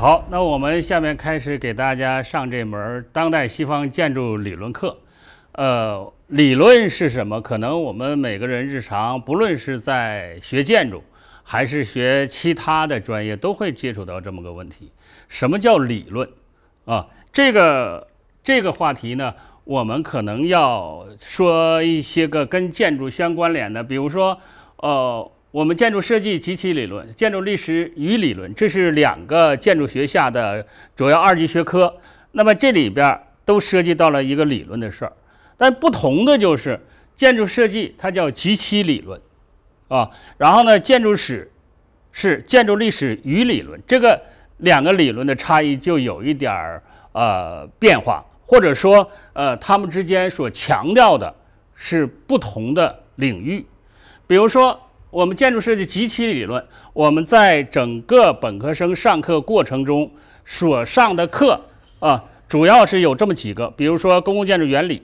好，那我们下面开始给大家上这门当代西方建筑理论课。呃，理论是什么？可能我们每个人日常，不论是在学建筑，还是学其他的专业，都会接触到这么个问题：什么叫理论？啊，这个这个话题呢，我们可能要说一些个跟建筑相关联的，比如说，呃。我们建筑设计及其理论、建筑历史与理论，这是两个建筑学下的主要二级学科。那么这里边都涉及到了一个理论的事儿，但不同的就是建筑设计它叫及其理论，啊，然后呢，建筑史是建筑历史与理论。这个两个理论的差异就有一点儿呃变化，或者说呃，他们之间所强调的是不同的领域，比如说。我们建筑设计及其理论，我们在整个本科生上课过程中所上的课啊，主要是有这么几个，比如说公共建筑原理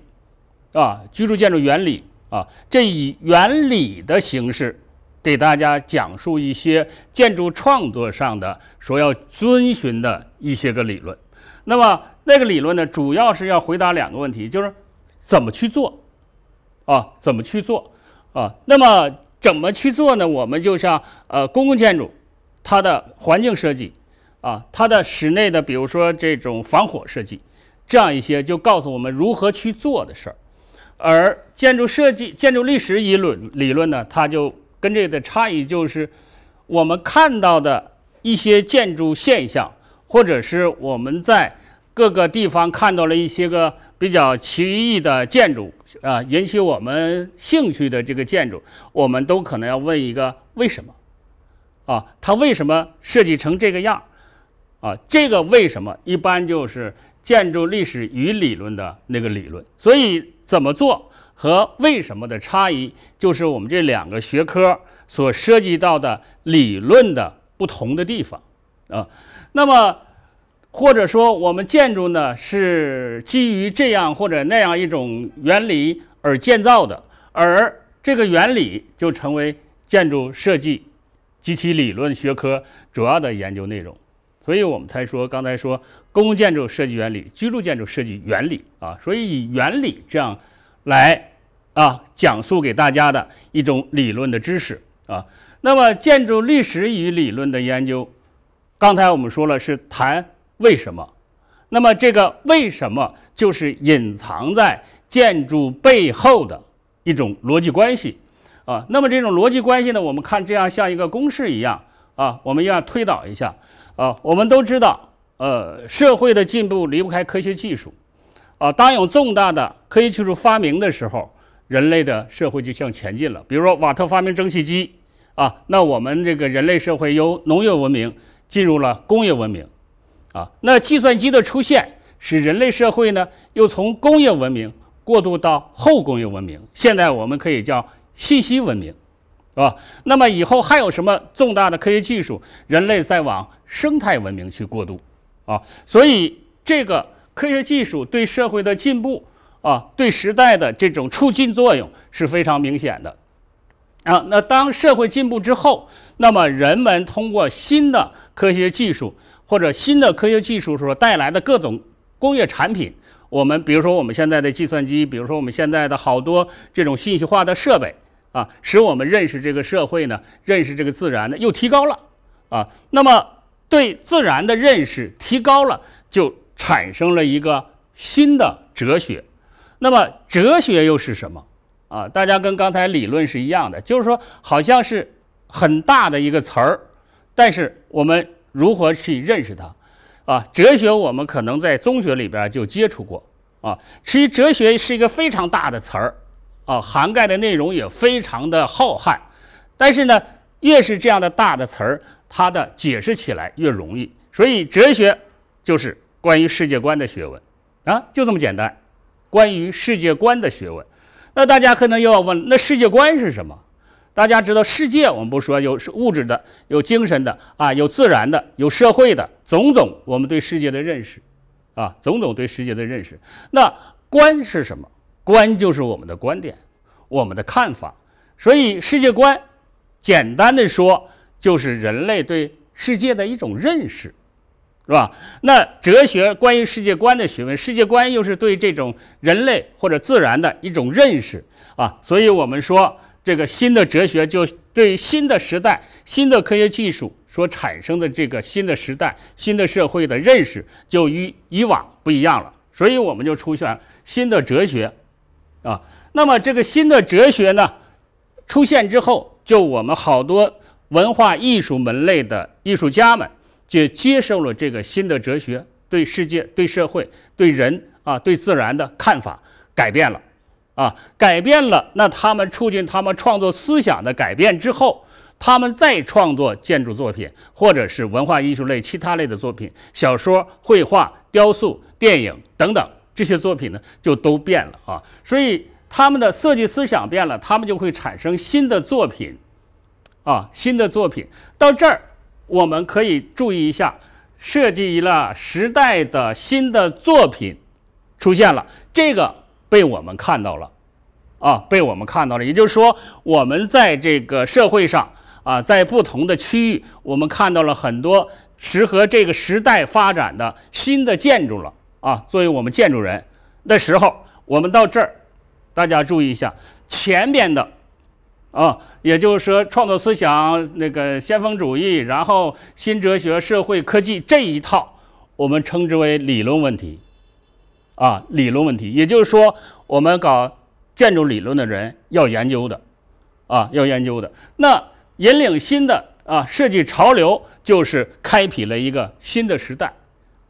啊，居住建筑原理啊，这以原理的形式给大家讲述一些建筑创作上的所要遵循的一些个理论。那么那个理论呢，主要是要回答两个问题，就是怎么去做啊，怎么去做啊，那么。怎么去做呢？我们就像呃公共建筑，它的环境设计，啊，它的室内的比如说这种防火设计，这样一些就告诉我们如何去做的事儿。而建筑设计、建筑历史一论理论呢，它就跟这个的差异就是，我们看到的一些建筑现象，或者是我们在。各个地方看到了一些个比较奇异的建筑，啊，引起我们兴趣的这个建筑，我们都可能要问一个为什么，啊，它为什么设计成这个样啊，这个为什么一般就是建筑历史与理论的那个理论，所以怎么做和为什么的差异，就是我们这两个学科所涉及到的理论的不同的地方，啊，那么。或者说，我们建筑呢是基于这样或者那样一种原理而建造的，而这个原理就成为建筑设计及其理论学科主要的研究内容。所以，我们才说刚才说公共建筑设计原理、居住建筑设计原理啊，所以以原理这样来啊讲述给大家的一种理论的知识啊。那么，建筑历史与理论的研究，刚才我们说了是谈。为什么？那么这个为什么就是隐藏在建筑背后的一种逻辑关系，啊，那么这种逻辑关系呢？我们看这样像一个公式一样啊，我们要推导一下啊。我们都知道，呃，社会的进步离不开科学技术，啊，当有重大的科学技术发明的时候，人类的社会就向前进了。比如说瓦特发明蒸汽机啊，那我们这个人类社会由农业文明进入了工业文明。啊，那计算机的出现使人类社会呢又从工业文明过渡到后工业文明，现在我们可以叫信息文明，是吧？那么以后还有什么重大的科学技术，人类再往生态文明去过渡，啊，所以这个科学技术对社会的进步啊，对时代的这种促进作用是非常明显的啊。那当社会进步之后，那么人们通过新的科学技术。或者新的科学技术所带来的各种工业产品，我们比如说我们现在的计算机，比如说我们现在的好多这种信息化的设备，啊，使我们认识这个社会呢，认识这个自然呢，又提高了，啊，那么对自然的认识提高了，就产生了一个新的哲学，那么哲学又是什么？啊，大家跟刚才理论是一样的，就是说好像是很大的一个词儿，但是我们。如何去认识它？啊，哲学我们可能在中学里边就接触过，啊，其实哲学是一个非常大的词儿，啊，涵盖的内容也非常的浩瀚。但是呢，越是这样的大的词儿，它的解释起来越容易。所以，哲学就是关于世界观的学问，啊，就这么简单。关于世界观的学问，那大家可能又要问，那世界观是什么？大家知道，世界我们不说有物质的，有精神的啊，有自然的，有社会的，种种我们对世界的认识，啊，种种对世界的认识。那观是什么？观就是我们的观点，我们的看法。所以世界观，简单的说，就是人类对世界的一种认识，是吧？那哲学关于世界观的学问，世界观又是对这种人类或者自然的一种认识啊。所以我们说。这个新的哲学就对新的时代、新的科学技术所产生的这个新的时代、新的社会的认识就与以往不一样了，所以我们就出现新的哲学，啊，那么这个新的哲学呢出现之后，就我们好多文化艺术门类的艺术家们就接受了这个新的哲学对世界、对社会、对人啊、对自然的看法改变了。啊，改变了，那他们促进他们创作思想的改变之后，他们再创作建筑作品，或者是文化艺术类其他类的作品，小说、绘画、雕塑、电影等等这些作品呢，就都变了啊。所以他们的设计思想变了，他们就会产生新的作品，啊，新的作品。到这儿，我们可以注意一下，设计了时代的新的作品出现了，这个。被我们看到了，啊，被我们看到了。也就是说，我们在这个社会上啊，在不同的区域，我们看到了很多适合这个时代发展的新的建筑了啊。作为我们建筑人的时候，我们到这儿，大家注意一下前边的啊，也就是说，创作思想那个先锋主义，然后新哲学、社会科技这一套，我们称之为理论问题。啊，理论问题，也就是说，我们搞建筑理论的人要研究的，啊，要研究的。那引领新的啊设计潮流，就是开辟了一个新的时代，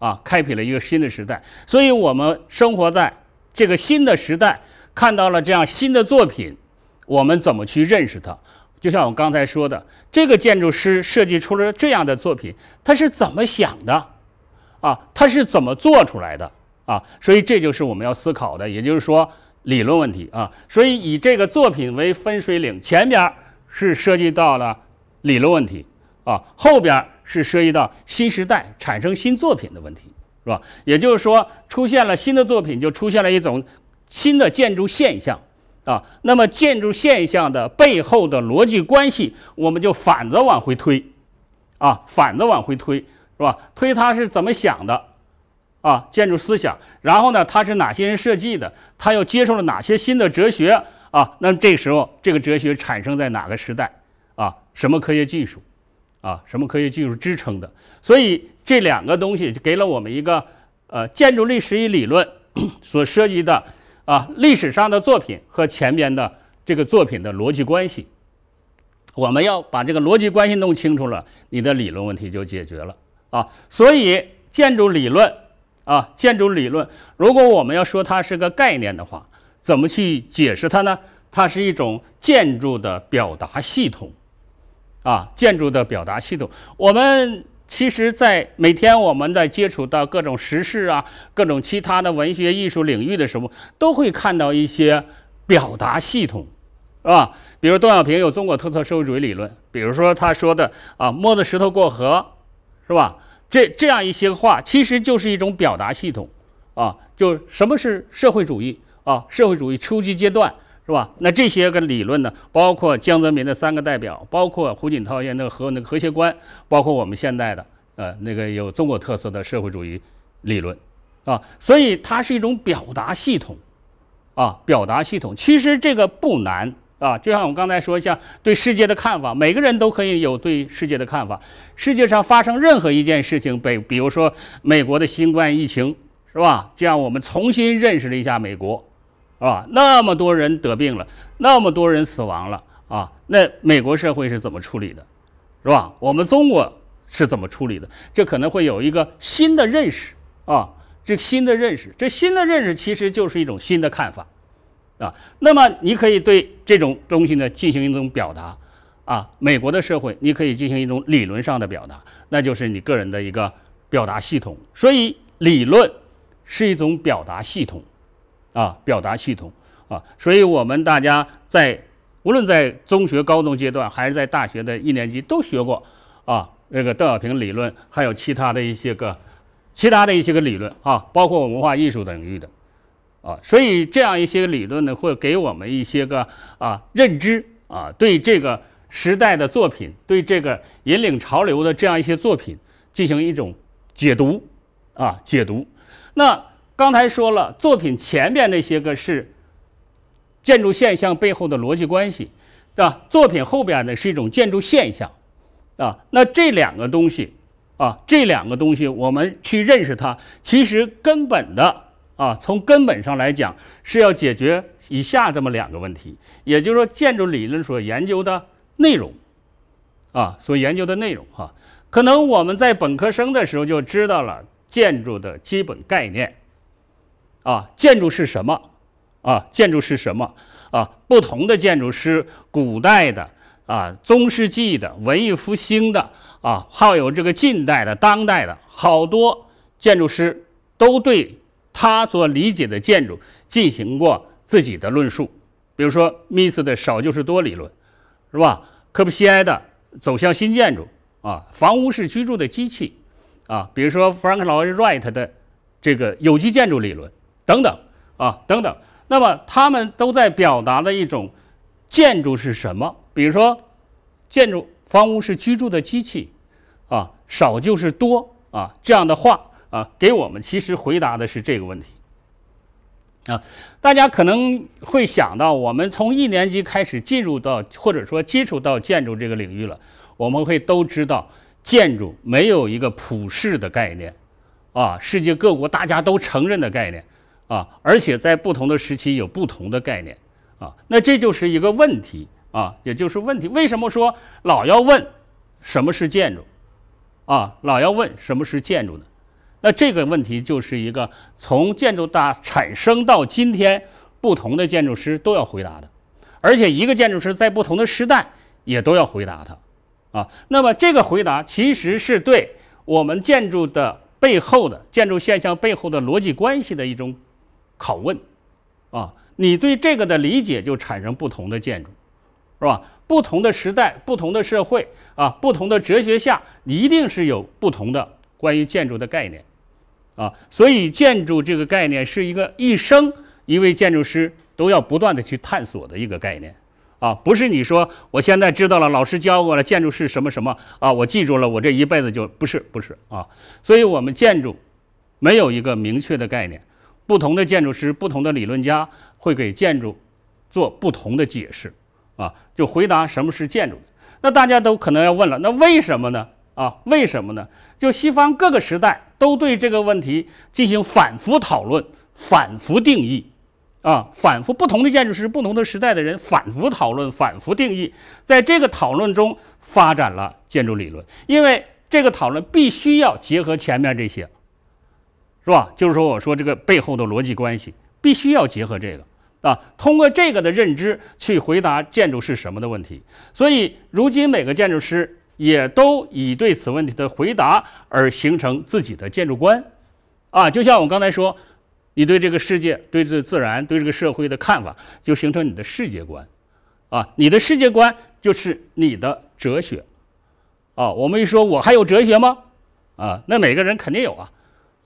啊，开辟了一个新的时代。所以，我们生活在这个新的时代，看到了这样新的作品，我们怎么去认识它？就像我刚才说的，这个建筑师设计出了这样的作品，他是怎么想的？啊，他是怎么做出来的？啊，所以这就是我们要思考的，也就是说理论问题啊。所以以这个作品为分水岭，前边是涉及到了理论问题啊，后边是涉及到新时代产生新作品的问题，是吧？也就是说，出现了新的作品，就出现了一种新的建筑现象啊。那么建筑现象的背后的逻辑关系，我们就反着往回推，啊，反着往回推，是吧？推他是怎么想的？啊，建筑思想，然后呢，它是哪些人设计的？他又接受了哪些新的哲学？啊，那么这个时候，这个哲学产生在哪个时代？啊，什么科学技术？啊，什么科学技术支撑的？所以这两个东西就给了我们一个呃建筑历史与理论 所涉及的啊历史上的作品和前边的这个作品的逻辑关系。我们要把这个逻辑关系弄清楚了，你的理论问题就解决了啊。所以建筑理论。啊，建筑理论，如果我们要说它是个概念的话，怎么去解释它呢？它是一种建筑的表达系统，啊，建筑的表达系统。我们其实，在每天我们在接触到各种时事啊，各种其他的文学艺术领域的时候，都会看到一些表达系统，是吧？比如邓小平有中国特色社会主义理论，比如说他说的啊，摸着石头过河，是吧？这这样一些话其实就是一种表达系统，啊，就什么是社会主义啊，社会主义初级阶段是吧？那这些个理论呢，包括江泽民的三个代表，包括胡锦涛的那个和那个和谐观，包括我们现在的呃那个有中国特色的社会主义理论，啊，所以它是一种表达系统，啊，表达系统其实这个不难。啊，就像我刚才说，像对世界的看法，每个人都可以有对世界的看法。世界上发生任何一件事情，比比如说美国的新冠疫情，是吧？这样我们重新认识了一下美国，是吧？那么多人得病了，那么多人死亡了，啊，那美国社会是怎么处理的，是吧？我们中国是怎么处理的？这可能会有一个新的认识，啊，这新的认识，这新的认识其实就是一种新的看法。啊，那么你可以对这种东西呢进行一种表达，啊，美国的社会你可以进行一种理论上的表达，那就是你个人的一个表达系统。所以理论是一种表达系统，啊，表达系统啊。所以我们大家在无论在中学、高中阶段，还是在大学的一年级都学过啊，那个邓小平理论，还有其他的一些个其他的一些个理论啊，包括文化艺术领域的。啊，所以这样一些理论呢，会给我们一些个啊认知啊，对这个时代的作品，对这个引领潮流的这样一些作品进行一种解读啊，解读。那刚才说了，作品前面那些个是建筑现象背后的逻辑关系，对吧？作品后边呢是一种建筑现象，啊，那这两个东西啊，这两个东西我们去认识它，其实根本的。啊，从根本上来讲是要解决以下这么两个问题，也就是说建筑理论所研究的内容，啊，所研究的内容哈，可能我们在本科生的时候就知道了建筑的基本概念，啊，建筑是什么？啊，建筑是什么？啊，不同的建筑师，古代的啊，中世纪的，文艺复兴的啊，还有这个近代的、当代的，好多建筑师都对。他所理解的建筑进行过自己的论述，比如说密斯的“少就是多”理论，是吧？科布西埃的《走向新建筑》啊，房屋是居住的机器啊，比如说 Frank Lloyd Wright 的这个有机建筑理论等等啊，等等。那么他们都在表达的一种建筑是什么？比如说建筑房屋是居住的机器啊，少就是多啊，这样的话。啊，给我们其实回答的是这个问题。啊，大家可能会想到，我们从一年级开始进入到或者说接触到建筑这个领域了，我们会都知道建筑没有一个普世的概念，啊，世界各国大家都承认的概念，啊，而且在不同的时期有不同的概念，啊，那这就是一个问题，啊，也就是问题。为什么说老要问什么是建筑，啊，老要问什么是建筑呢？那这个问题就是一个从建筑大产生到今天，不同的建筑师都要回答的，而且一个建筑师在不同的时代也都要回答它，啊，那么这个回答其实是对我们建筑的背后的建筑现象背后的逻辑关系的一种拷问，啊，你对这个的理解就产生不同的建筑，是吧？不同的时代、不同的社会啊、不同的哲学下，一定是有不同的。关于建筑的概念，啊，所以建筑这个概念是一个一生一位建筑师都要不断的去探索的一个概念，啊，不是你说我现在知道了，老师教过了，建筑是什么什么啊，我记住了，我这一辈子就不是不是啊，所以我们建筑没有一个明确的概念，不同的建筑师、不同的理论家会给建筑做不同的解释，啊，就回答什么是建筑。那大家都可能要问了，那为什么呢？啊，为什么呢？就西方各个时代都对这个问题进行反复讨论、反复定义，啊，反复不同的建筑师、不同的时代的人反复讨论、反复定义，在这个讨论中发展了建筑理论。因为这个讨论必须要结合前面这些，是吧？就是说，我说这个背后的逻辑关系必须要结合这个，啊，通过这个的认知去回答建筑是什么的问题。所以，如今每个建筑师。也都以对此问题的回答而形成自己的建筑观，啊，就像我刚才说，你对这个世界、对自自然、对这个社会的看法，就形成你的世界观，啊，你的世界观就是你的哲学，啊，我们一说，我还有哲学吗？啊，那每个人肯定有啊，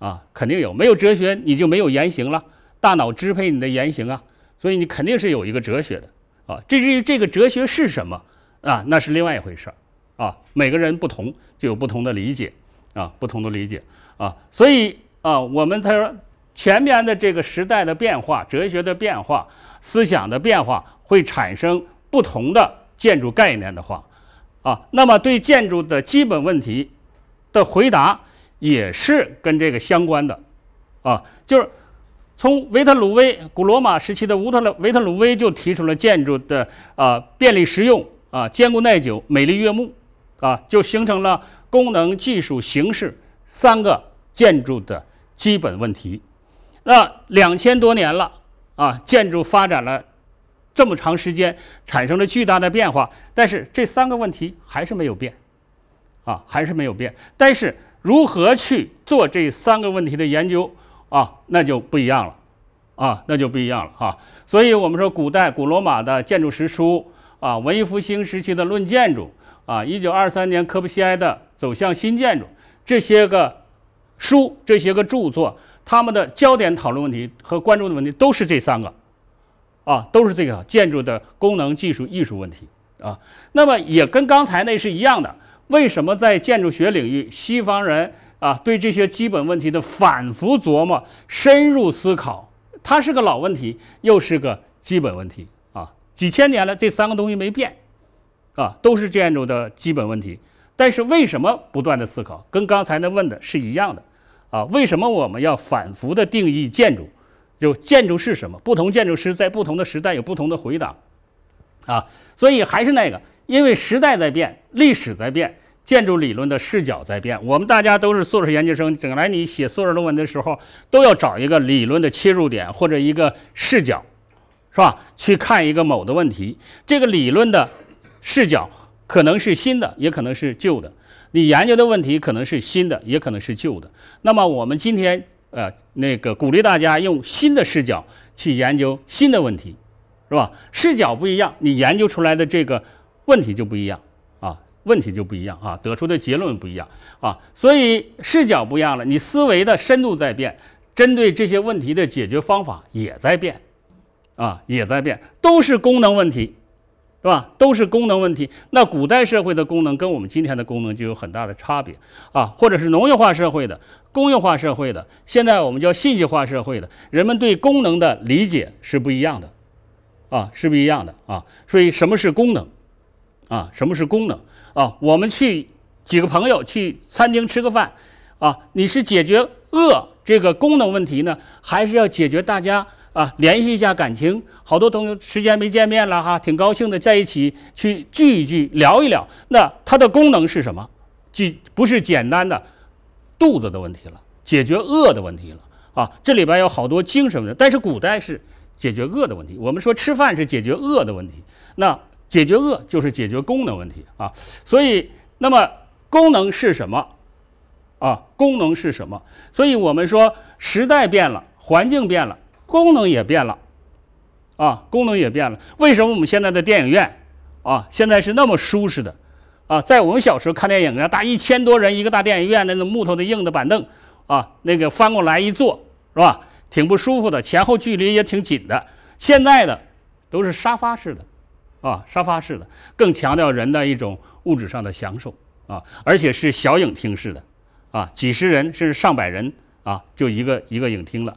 啊，肯定有，没有哲学你就没有言行了，大脑支配你的言行啊，所以你肯定是有一个哲学的，啊，至于这个哲学是什么啊，那是另外一回事儿。啊，每个人不同就有不同的理解，啊，不同的理解，啊，所以啊，我们他说前面的这个时代的变化、哲学的变化、思想的变化，会产生不同的建筑概念的话，啊，那么对建筑的基本问题的回答也是跟这个相关的，啊，就是从维特鲁威古罗马时期的乌特勒维特鲁威就提出了建筑的啊便利实用啊坚固耐久美丽悦目。啊，就形成了功能、技术、形式三个建筑的基本问题。那两千多年了啊，建筑发展了这么长时间，产生了巨大的变化，但是这三个问题还是没有变，啊，还是没有变。但是如何去做这三个问题的研究啊，那就不一样了，啊，那就不一样了啊。所以，我们说古代古罗马的建筑史书啊，文艺复兴时期的《论建筑》。啊，一九二三年，科布西埃的《走向新建筑》，这些个书，这些个著作，他们的焦点讨论问题和关注的问题都是这三个，啊，都是这个建筑的功能、技术、艺术问题啊。那么也跟刚才那是一样的，为什么在建筑学领域，西方人啊对这些基本问题的反复琢磨、深入思考？它是个老问题，又是个基本问题啊，几千年了，这三个东西没变。啊，都是建筑的基本问题，但是为什么不断的思考，跟刚才那问的是一样的啊？为什么我们要反复的定义建筑？就建筑是什么？不同建筑师在不同的时代有不同的回答啊。所以还是那个，因为时代在变，历史在变，建筑理论的视角在变。我们大家都是硕士研究生，整来你写硕士论文的时候，都要找一个理论的切入点或者一个视角，是吧？去看一个某的问题，这个理论的。视角可能是新的，也可能是旧的；你研究的问题可能是新的，也可能是旧的。那么我们今天呃，那个鼓励大家用新的视角去研究新的问题，是吧？视角不一样，你研究出来的这个问题就不一样啊，问题就不一样啊，得出的结论不一样啊。所以视角不一样了，你思维的深度在变，针对这些问题的解决方法也在变，啊，也在变，都是功能问题。对吧？都是功能问题。那古代社会的功能跟我们今天的功能就有很大的差别啊，或者是农业化社会的、工业化社会的，现在我们叫信息化社会的，人们对功能的理解是不一样的啊，是不一样的啊。所以什么是功能啊？什么是功能啊？我们去几个朋友去餐厅吃个饭啊，你是解决饿这个功能问题呢，还是要解决大家？啊，联系一下感情，好多同学时间没见面了哈，挺高兴的，在一起去聚一聚，聊一聊。那它的功能是什么？就不是简单的肚子的问题了，解决饿的问题了啊。这里边有好多精神的，但是古代是解决饿的问题。我们说吃饭是解决饿的问题，那解决饿就是解决功能问题啊。所以，那么功能是什么？啊，功能是什么？所以我们说时代变了，环境变了。功能也变了，啊，功能也变了。为什么我们现在的电影院，啊，现在是那么舒适的，啊，在我们小时候看电影啊，大一千多人一个大电影院，那个木头的硬的板凳，啊，那个翻过来一坐，是吧，挺不舒服的，前后距离也挺紧的。现在的都是沙发式的，啊，沙发式的，更强调人的一种物质上的享受，啊，而且是小影厅式的，啊，几十人甚至上百人，啊，就一个一个影厅了。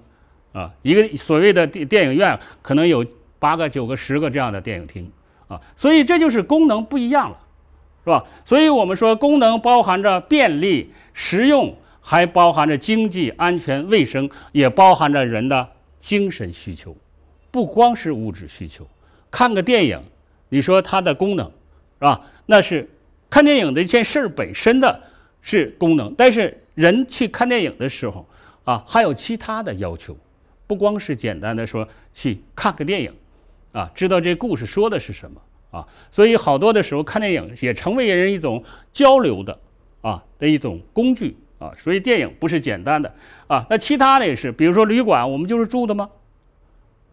啊，一个所谓的电电影院，可能有八个、九个、十个这样的电影厅，啊，所以这就是功能不一样了，是吧？所以我们说，功能包含着便利、实用，还包含着经济、安全、卫生，也包含着人的精神需求，不光是物质需求。看个电影，你说它的功能，是吧？那是看电影的一件事儿本身的是功能，但是人去看电影的时候，啊，还有其他的要求。不光是简单的说去看个电影，啊，知道这故事说的是什么啊，所以好多的时候看电影也成为人一种交流的啊的一种工具啊，所以电影不是简单的啊，那其他的也是，比如说旅馆，我们就是住的吗？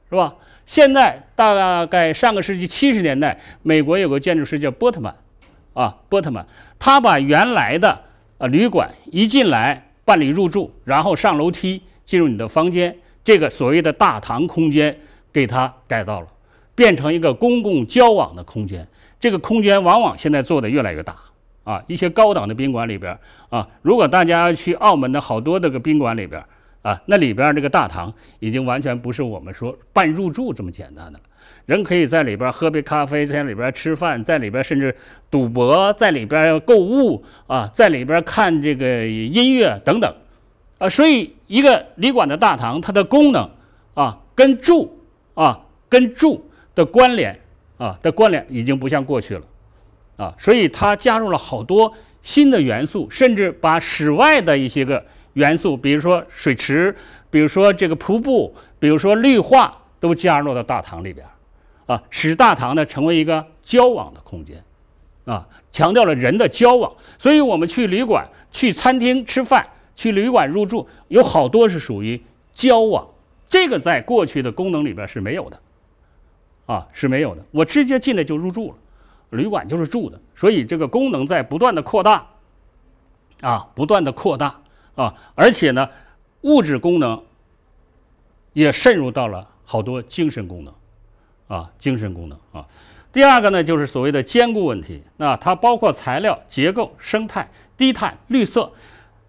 是吧？现在大概上个世纪七十年代，美国有个建筑师叫波特曼啊，波特曼，他把原来的呃旅馆一进来办理入住，然后上楼梯进入你的房间。这个所谓的大堂空间，给它改造了，变成一个公共交往的空间。这个空间往往现在做的越来越大啊。一些高档的宾馆里边啊，如果大家去澳门的好多那个宾馆里边啊，那里边这个大堂已经完全不是我们说办入住这么简单的，人可以在里边喝杯咖啡，在里边吃饭，在里边甚至赌博，在里边购物啊，在里边看这个音乐等等。啊，所以一个旅馆的大堂，它的功能啊，跟住啊，跟住的关联啊的关联，已经不像过去了，啊，所以它加入了好多新的元素，甚至把室外的一些个元素，比如说水池，比如说这个瀑布，比如说绿化，都加入到大堂里边，啊，使大堂呢成为一个交往的空间，啊，强调了人的交往。所以我们去旅馆、去餐厅吃饭。去旅馆入住有好多是属于交往，这个在过去的功能里边是没有的，啊是没有的。我直接进来就入住了，旅馆就是住的，所以这个功能在不断的扩大，啊不断的扩大啊，而且呢，物质功能也渗入到了好多精神功能，啊精神功能啊。第二个呢，就是所谓的坚固问题，那它包括材料、结构、生态、低碳、绿色。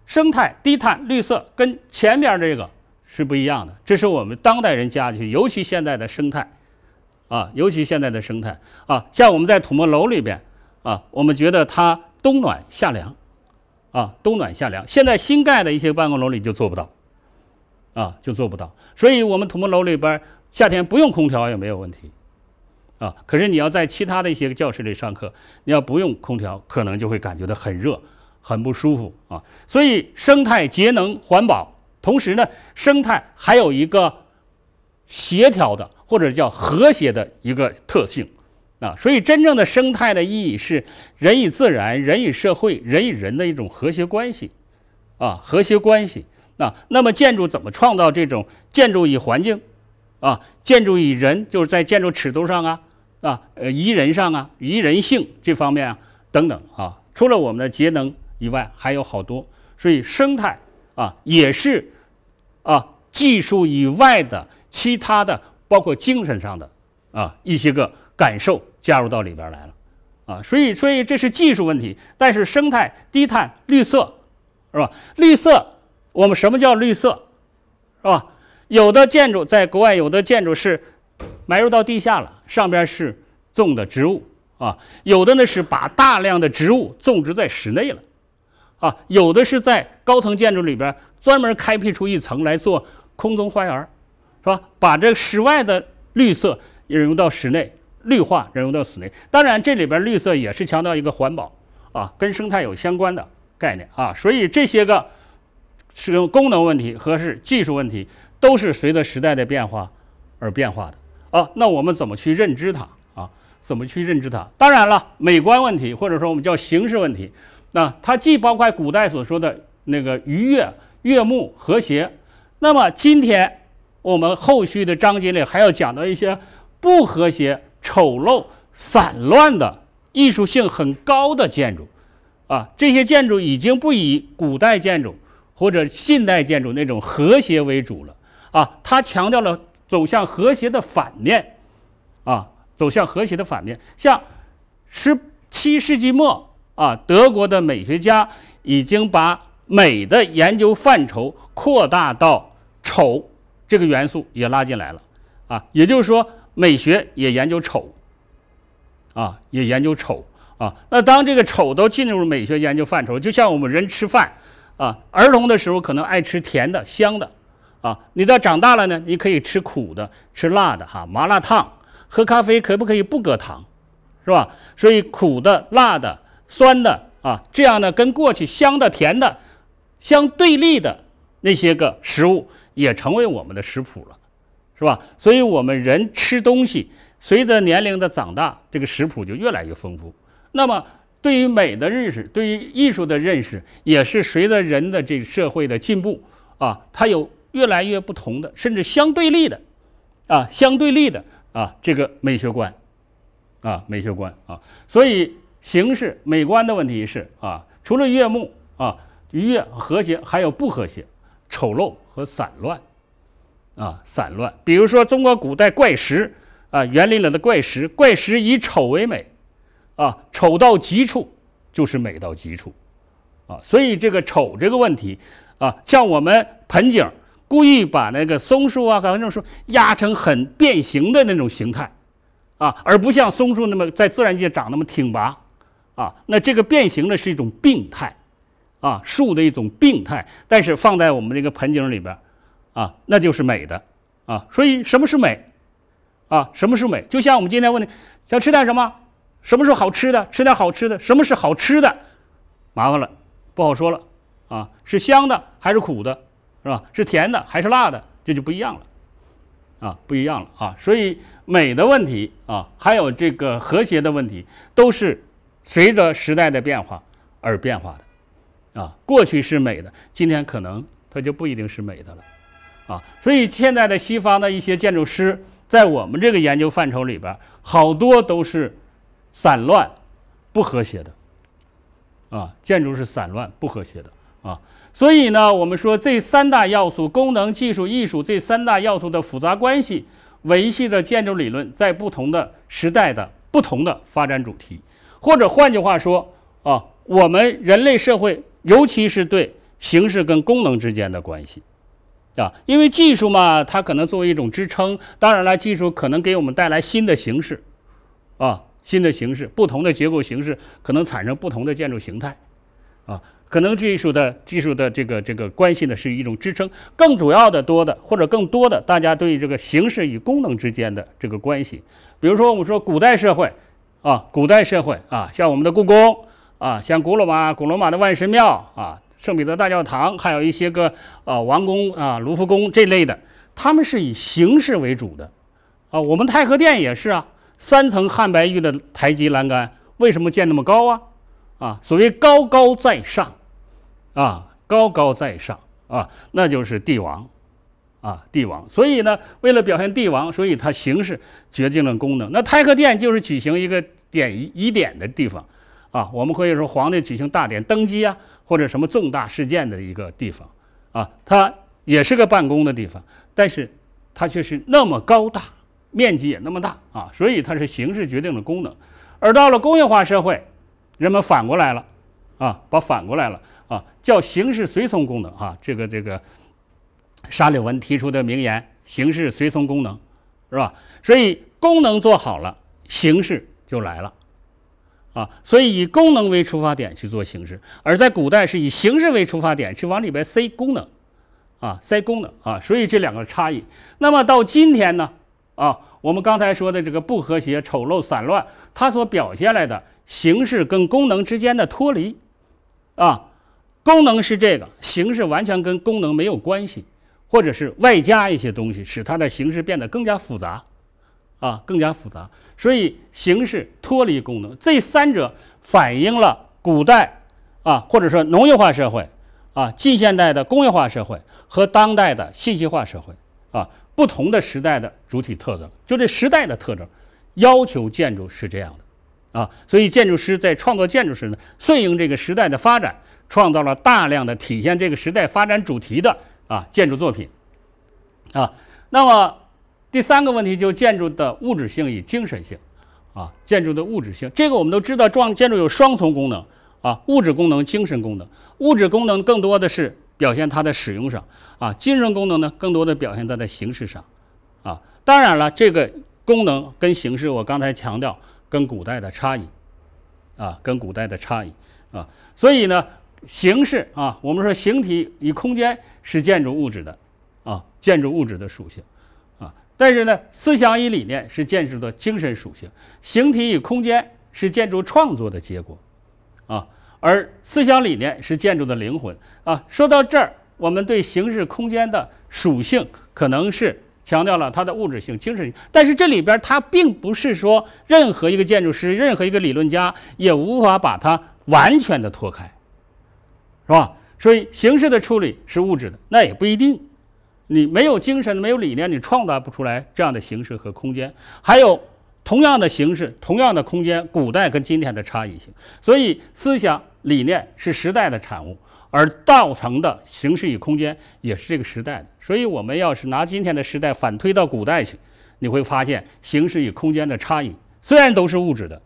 生态低碳绿色跟前边这个是不一样的，这是我们当代人加进去，尤其现在的生态啊，尤其现在的生态啊，像我们在土木楼里边啊，我们觉得它冬暖夏凉啊，冬暖夏凉。现在新盖的一些办公楼里就做不到啊，就做不到。所以我们土木楼里边夏天不用空调也没有问题啊，可是你要在其他的一些教室里上课，你要不用空调，可能就会感觉到很热。很不舒服啊，所以生态节能环保，同时呢，生态还有一个协调的或者叫和谐的一个特性啊，所以真正的生态的意义是人与自然、人与社会、人与人的一种和谐关系啊，和谐关系啊。那么建筑怎么创造这种建筑与环境啊，建筑与人，就是在建筑尺度上啊啊，呃，宜人上啊，宜人性这方面啊等等啊，除了我们的节能。以外还有好多，所以生态啊也是啊技术以外的其他的，包括精神上的啊一些个感受加入到里边来了啊，所以所以这是技术问题，但是生态低碳绿色是吧？绿色我们什么叫绿色是吧？有的建筑在国外，有的建筑是埋入到地下了，上边是种的植物啊，有的呢是把大量的植物种植在室内了。啊，有的是在高层建筑里边专门开辟出一层来做空中花园，是吧？把这室外的绿色引入到室内，绿化引入到室内。当然，这里边绿色也是强调一个环保啊，跟生态有相关的概念啊。所以这些个使用功能问题和是技术问题，都是随着时代的变化而变化的啊。那我们怎么去认知它啊？怎么去认知它？当然了，美观问题或者说我们叫形式问题。那它既包括古代所说的那个愉悦、悦目、和谐，那么今天我们后续的章节里还要讲到一些不和谐、丑陋、散乱的艺术性很高的建筑，啊，这些建筑已经不以古代建筑或者近代建筑那种和谐为主了，啊，它强调了走向和谐的反面，啊，走向和谐的反面，像十七世纪末。啊，德国的美学家已经把美的研究范畴扩大到丑这个元素也拉进来了。啊，也就是说，美学也研究丑。啊，也研究丑。啊，那当这个丑都进入美学研究范畴，就像我们人吃饭，啊，儿童的时候可能爱吃甜的、香的，啊，你到长大了呢，你可以吃苦的、吃辣的，哈，麻辣烫，喝咖啡可不可以不搁糖，是吧？所以苦的、辣的。酸的啊，这样呢，跟过去香的、甜的相对立的那些个食物也成为我们的食谱了，是吧？所以，我们人吃东西，随着年龄的长大，这个食谱就越来越丰富。那么，对于美的认识，对于艺术的认识，也是随着人的这个社会的进步啊，它有越来越不同的，甚至相对立的啊，相对立的啊，这个美学观啊，美学观啊，所以。形式美观的问题是啊，除了悦目啊愉悦和谐，还有不和谐、丑陋和散乱啊散乱。比如说中国古代怪石啊，园林里的怪石，怪石以丑为美啊，丑到极处就是美到极处啊。所以这个丑这个问题啊，像我们盆景故意把那个松树啊、那种树压成很变形的那种形态啊，而不像松树那么在自然界长那么挺拔。啊，那这个变形呢是一种病态，啊，树的一种病态，但是放在我们这个盆景里边，啊，那就是美的，啊，所以什么是美，啊，什么是美？就像我们今天问的，想吃点什么？什么是好吃的？吃点好吃的？什么是好吃的？麻烦了，不好说了，啊，是香的还是苦的，是吧？是甜的还是辣的？这就不一样了，啊，不一样了啊。所以美的问题，啊，还有这个和谐的问题，都是。随着时代的变化而变化的，啊，过去是美的，今天可能它就不一定是美的了，啊，所以现在的西方的一些建筑师，在我们这个研究范畴里边，好多都是散乱、不和谐的，啊，建筑是散乱、不和谐的，啊，所以呢，我们说这三大要素——功能、技术、艺术这三大要素的复杂关系，维系着建筑理论在不同的时代的不同的发展主题。或者换句话说啊，我们人类社会，尤其是对形式跟功能之间的关系啊，因为技术嘛，它可能作为一种支撑。当然了，技术可能给我们带来新的形式啊，新的形式，不同的结构形式可能产生不同的建筑形态啊，可能技术的技术的这个这个关系呢是一种支撑。更主要的多的或者更多的，大家对这个形式与功能之间的这个关系，比如说我们说古代社会。啊，古代社会啊，像我们的故宫啊，像古罗马、古罗马的万神庙啊，圣彼得大教堂，还有一些个呃王宫啊，卢浮宫这类的，他们是以形式为主的，啊，我们太和殿也是啊，三层汉白玉的台基栏杆，为什么建那么高啊？啊，所谓高高在上，啊，高高在上啊，那就是帝王。啊，帝王，所以呢，为了表现帝王，所以它形式决定了功能。那太和殿就是举行一个典仪仪典的地方，啊，我们可以说皇帝举行大典、登基啊，或者什么重大事件的一个地方，啊，它也是个办公的地方，但是它却是那么高大，面积也那么大，啊，所以它是形式决定了功能。而到了工业化社会，人们反过来了，啊，把反过来了，啊，叫形式随从功能，啊。这个这个。沙柳文提出的名言：“形式随从功能”，是吧？所以功能做好了，形式就来了，啊，所以以功能为出发点去做形式，而在古代是以形式为出发点去往里边塞功能，啊，塞功能啊，所以这两个差异。那么到今天呢，啊，我们刚才说的这个不和谐、丑陋、散乱，它所表现来的形式跟功能之间的脱离，啊，功能是这个，形式完全跟功能没有关系。或者是外加一些东西，使它的形式变得更加复杂，啊，更加复杂。所以形式脱离功能，这三者反映了古代，啊，或者说农业化社会，啊，近现代的工业化社会和当代的信息化社会，啊，不同的时代的主体特征。就这时代的特征，要求建筑是这样的，啊，所以建筑师在创作建筑时呢，顺应这个时代的发展，创造了大量的体现这个时代发展主题的。啊，建筑作品，啊，那么第三个问题就建筑的物质性与精神性，啊，建筑的物质性，这个我们都知道，状建筑有双重功能，啊，物质功能、精神功能，物质功能更多的是表现它的使用上，啊，精神功能呢，更多的表现它的形式上，啊，当然了，这个功能跟形式，我刚才强调跟古代的差异，啊，跟古代的差异，啊，所以呢。形式啊，我们说形体与空间是建筑物质的，啊，建筑物质的属性，啊，但是呢，思想与理念是建筑的精神属性。形体与空间是建筑创作的结果，啊，而思想理念是建筑的灵魂，啊。说到这儿，我们对形式空间的属性可能是强调了它的物质性、精神性，但是这里边它并不是说任何一个建筑师、任何一个理论家也无法把它完全的脱开。是吧？所以形式的处理是物质的，那也不一定。你没有精神，没有理念，你创造不出来这样的形式和空间。还有同样的形式，同样的空间，古代跟今天的差异性。所以思想理念是时代的产物，而造成的形式与空间也是这个时代的。所以我们要是拿今天的时代反推到古代去，你会发现形式与空间的差异，虽然都是物质的，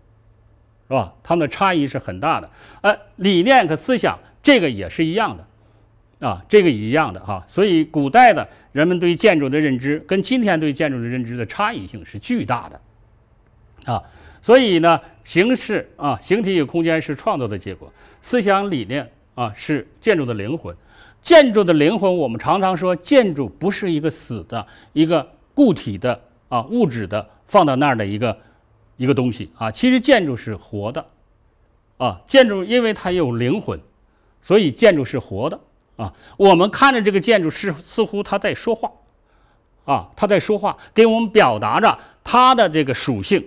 是吧？它们的差异是很大的。呃，理念和思想。这个也是一样的，啊，这个一样的哈，所以古代的人们对建筑的认知跟今天对建筑的认知的差异性是巨大的，啊，所以呢，形式啊，形体与空间是创造的结果，思想理念啊是建筑的灵魂，建筑的灵魂，我们常常说建筑不是一个死的一个固体的啊物质的放到那儿的一个一个东西啊，其实建筑是活的，啊，建筑因为它有灵魂。所以建筑是活的啊，我们看着这个建筑，似似乎它在说话，啊，它在说话，给我们表达着它的这个属性，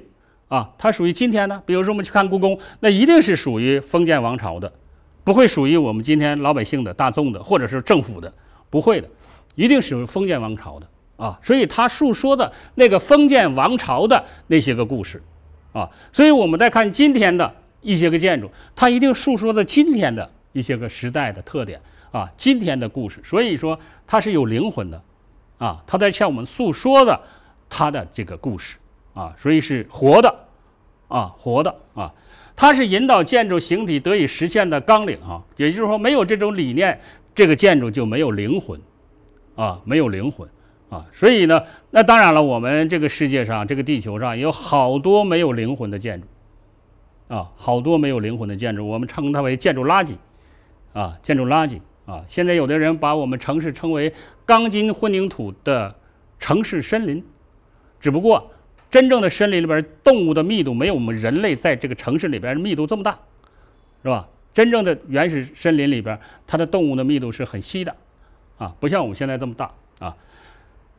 啊，它属于今天呢。比如说我们去看故宫，那一定是属于封建王朝的，不会属于我们今天老百姓的、大众的，或者是政府的，不会的，一定是封建王朝的啊。所以它述说的那个封建王朝的那些个故事，啊，所以我们再看今天的一些个建筑，它一定述说的今天的。一些个时代的特点啊，今天的故事，所以说它是有灵魂的，啊，它在向我们诉说的它的这个故事啊，所以是活的，啊，活的啊，它是引导建筑形体得以实现的纲领啊，也就是说，没有这种理念，这个建筑就没有灵魂，啊，没有灵魂，啊，所以呢，那当然了，我们这个世界上，这个地球上有好多没有灵魂的建筑，啊，好多没有灵魂的建筑，我们称它为建筑垃圾。啊，建筑垃圾啊！现在有的人把我们城市称为钢筋混凝土的城市森林，只不过真正的森林里边动物的密度没有我们人类在这个城市里边密度这么大，是吧？真正的原始森林里边，它的动物的密度是很稀的啊，不像我们现在这么大啊。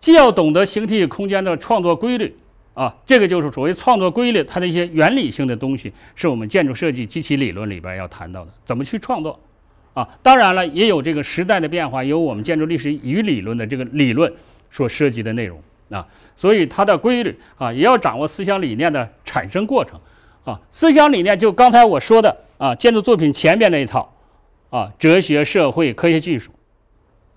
既要懂得形体与空间的创作规律啊，这个就是所谓创作规律，它的一些原理性的东西是我们建筑设计及其理论里边要谈到的，怎么去创作。啊，当然了，也有这个时代的变化，也有我们建筑历史与理论的这个理论所涉及的内容啊，所以它的规律啊，也要掌握思想理念的产生过程啊，思想理念就刚才我说的啊，建筑作品前面那一套啊，哲学、社会、科学技术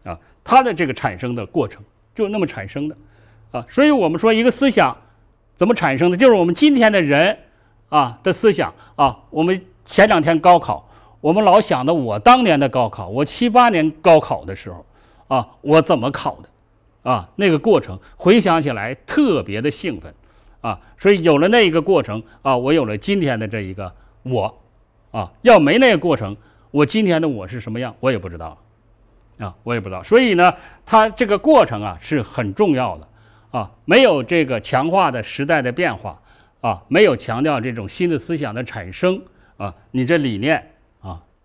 啊，它的这个产生的过程就那么产生的啊，所以我们说一个思想怎么产生的，就是我们今天的人啊的思想啊，我们前两天高考。我们老想着我当年的高考，我七八年高考的时候，啊，我怎么考的，啊，那个过程回想起来特别的兴奋，啊，所以有了那一个过程啊，我有了今天的这一个我，啊，要没那个过程，我今天的我是什么样，我也不知道，啊，我也不知道。所以呢，他这个过程啊是很重要的，啊，没有这个强化的时代的变化，啊，没有强调这种新的思想的产生，啊，你这理念。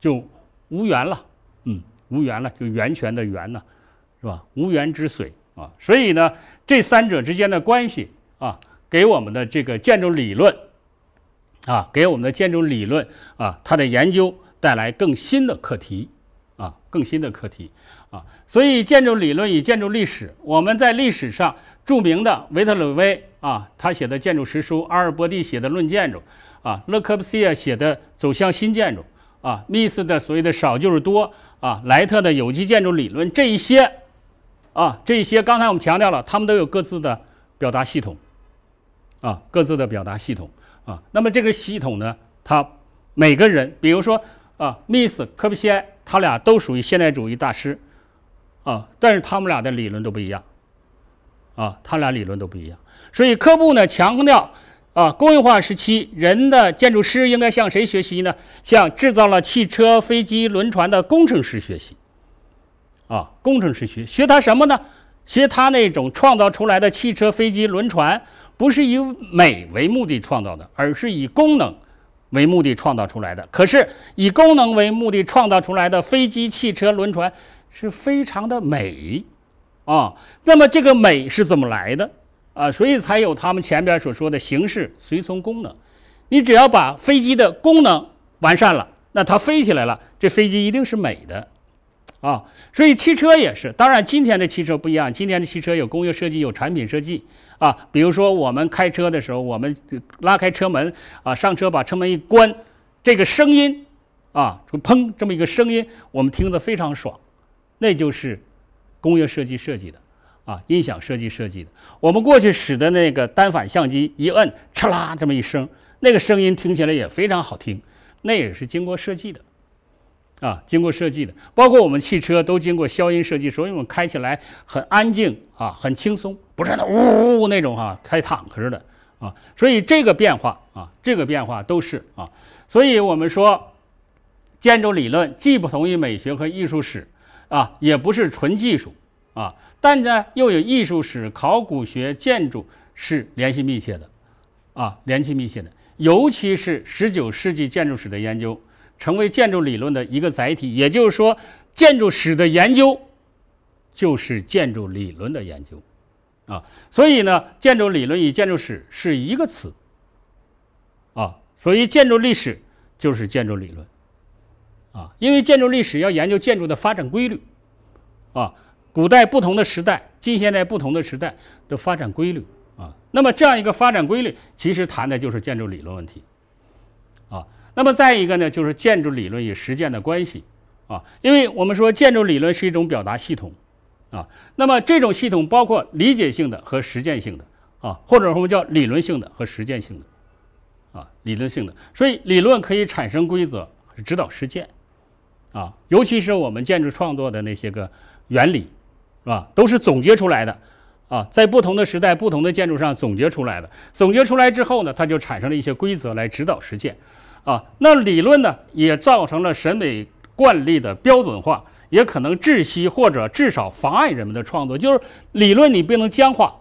就无缘了，嗯，无缘了，就源泉的源呢，是吧？无源之水啊，所以呢，这三者之间的关系啊，给我们的这个建筑理论啊，给我们的建筑理论啊，它的研究带来更新的课题啊，更新的课题啊，所以建筑理论与建筑历史，我们在历史上著名的维特鲁威啊，他写的《建筑史书》，阿尔伯蒂写的《论建筑》，啊，勒克布西耶写的《走向新建筑》。啊 m i s s 的所谓的少就是多啊，莱特的有机建筑理论这一些，啊，这一些刚才我们强调了，他们都有各自的表达系统，啊，各自的表达系统啊。那么这个系统呢，它每个人，比如说啊 m i s s 科布西埃，他俩都属于现代主义大师，啊，但是他们俩的理论都不一样，啊，他俩理论都不一样。所以科布呢，强调。啊，工业化时期，人的建筑师应该向谁学习呢？向制造了汽车、飞机、轮船的工程师学习。啊，工程师学学他什么呢？学他那种创造出来的汽车、飞机、轮船，不是以美为目的创造的，而是以功能为目的创造出来的。可是以功能为目的创造出来的飞机、汽车、轮船是非常的美，啊，那么这个美是怎么来的？啊，所以才有他们前边所说的形式随从功能。你只要把飞机的功能完善了，那它飞起来了，这飞机一定是美的啊。所以汽车也是，当然今天的汽车不一样，今天的汽车有工业设计，有产品设计啊。比如说我们开车的时候，我们拉开车门啊，上车把车门一关，这个声音啊，就砰这么一个声音，我们听得非常爽，那就是工业设计设计的。啊，音响设计设计的，我们过去使的那个单反相机一摁，嚓啦这么一声，那个声音听起来也非常好听，那也是经过设计的，啊，经过设计的，包括我们汽车都经过消音设计，所以我们开起来很安静啊，很轻松，不是那呜呜那种哈，开坦克似的啊，所以这个变化啊，这个变化都是啊，所以我们说，建筑理论既不同于美学和艺术史啊，也不是纯技术。啊，但呢，又有艺术史、考古学、建筑是联系密切的，啊，联系密切的，尤其是十九世纪建筑史的研究，成为建筑理论的一个载体。也就是说，建筑史的研究就是建筑理论的研究，啊，所以呢，建筑理论与建筑史是一个词，啊，所以建筑历史就是建筑理论，啊，因为建筑历史要研究建筑的发展规律，啊。古代不同的时代，近现代不同的时代的发展规律啊，那么这样一个发展规律，其实谈的就是建筑理论问题，啊，那么再一个呢，就是建筑理论与实践的关系，啊，因为我们说建筑理论是一种表达系统，啊，那么这种系统包括理解性的和实践性的啊，或者说叫理论性的和实践性的，啊，理论性的，所以理论可以产生规则，指导实践，啊，尤其是我们建筑创作的那些个原理。是吧？都是总结出来的，啊，在不同的时代、不同的建筑上总结出来的。总结出来之后呢，它就产生了一些规则来指导实践，啊，那理论呢，也造成了审美惯例的标准化，也可能窒息或者至少妨碍人们的创作。就是理论你不能僵化，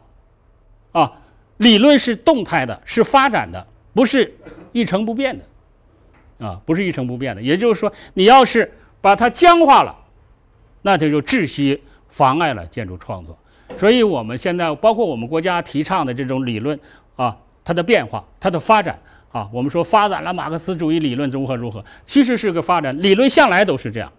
啊，理论是动态的，是发展的，不是一成不变的，啊，不是一成不变的。也就是说，你要是把它僵化了，那就就窒息。妨碍了建筑创作，所以我们现在包括我们国家提倡的这种理论啊，它的变化、它的发展啊，我们说发展了马克思主义理论，如何如何，其实是个发展理论，向来都是这样，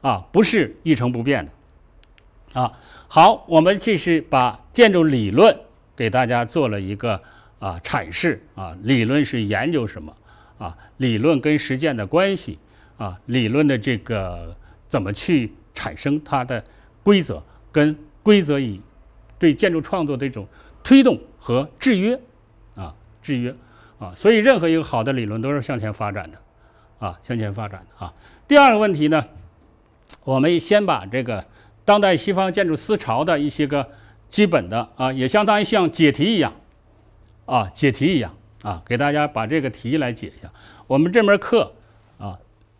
啊，不是一成不变的，啊，好，我们这是把建筑理论给大家做了一个啊阐释啊，理论是研究什么啊，理论跟实践的关系啊，理论的这个怎么去产生它的。规则跟规则以对建筑创作的一种推动和制约啊，制约啊，所以任何一个好的理论都是向前发展的啊，向前发展的啊。第二个问题呢，我们先把这个当代西方建筑思潮的一些个基本的啊，也相当于像解题一样啊，解题一样啊，给大家把这个题来解一下。我们这门课啊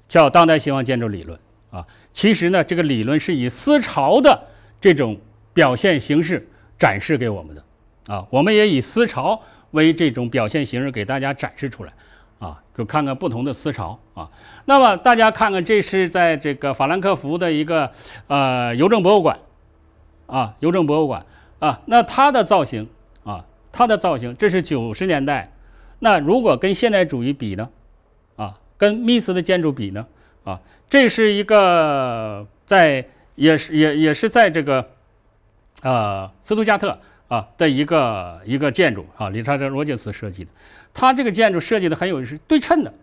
叫当代西方建筑理论。啊，其实呢，这个理论是以思潮的这种表现形式展示给我们的，啊，我们也以思潮为这种表现形式给大家展示出来，啊，就看看不同的思潮，啊，那么大家看看，这是在这个法兰克福的一个呃邮政博物馆，啊，邮政博物馆，啊，那它的造型，啊，它的造型，这是九十年代，那如果跟现代主义比呢，啊，跟密斯的建筑比呢，啊。这是一个在也是也也是在这个，呃，斯图加特啊的一个一个建筑啊，理查德·罗杰斯设计的。他这个建筑设计的很有，是对称的，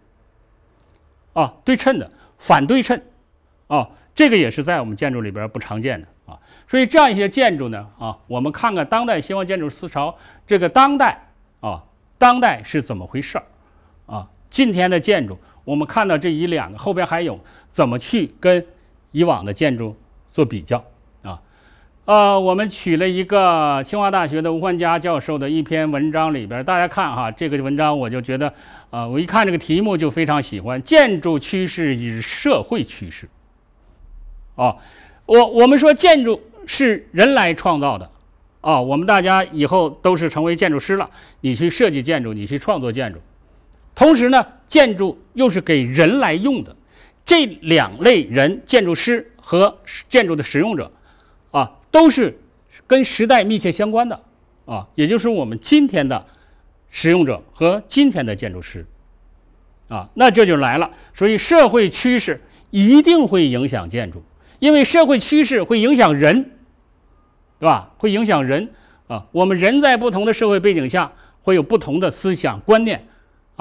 啊，对称的，反对称，啊，这个也是在我们建筑里边不常见的啊。所以这样一些建筑呢，啊，我们看看当代西方建筑思潮，这个当代啊，当代是怎么回事儿，啊，今天的建筑。我们看到这一两个后边还有怎么去跟以往的建筑做比较啊？呃，我们取了一个清华大学的吴焕佳教授的一篇文章里边，大家看哈，这个文章我就觉得啊，我一看这个题目就非常喜欢。建筑趋势与社会趋势啊，我我们说建筑是人来创造的啊，我们大家以后都是成为建筑师了，你去设计建筑，你去创作建筑。同时呢，建筑又是给人来用的，这两类人——建筑师和建筑的使用者，啊，都是跟时代密切相关的，啊，也就是我们今天的使用者和今天的建筑师，啊，那这就来了。所以，社会趋势一定会影响建筑，因为社会趋势会影响人，对吧？会影响人啊，我们人在不同的社会背景下会有不同的思想观念。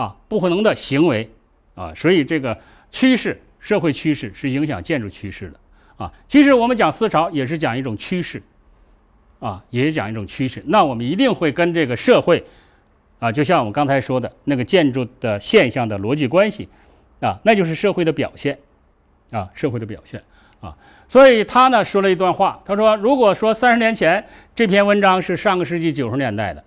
啊，不可能的行为，啊，所以这个趋势，社会趋势是影响建筑趋势的，啊，其实我们讲思潮也是讲一种趋势，啊，也讲一种趋势。那我们一定会跟这个社会，啊，就像我刚才说的那个建筑的现象的逻辑关系，啊，那就是社会的表现，啊，社会的表现，啊，所以他呢说了一段话，他说，如果说三十年前这篇文章是上个世纪九十年代的，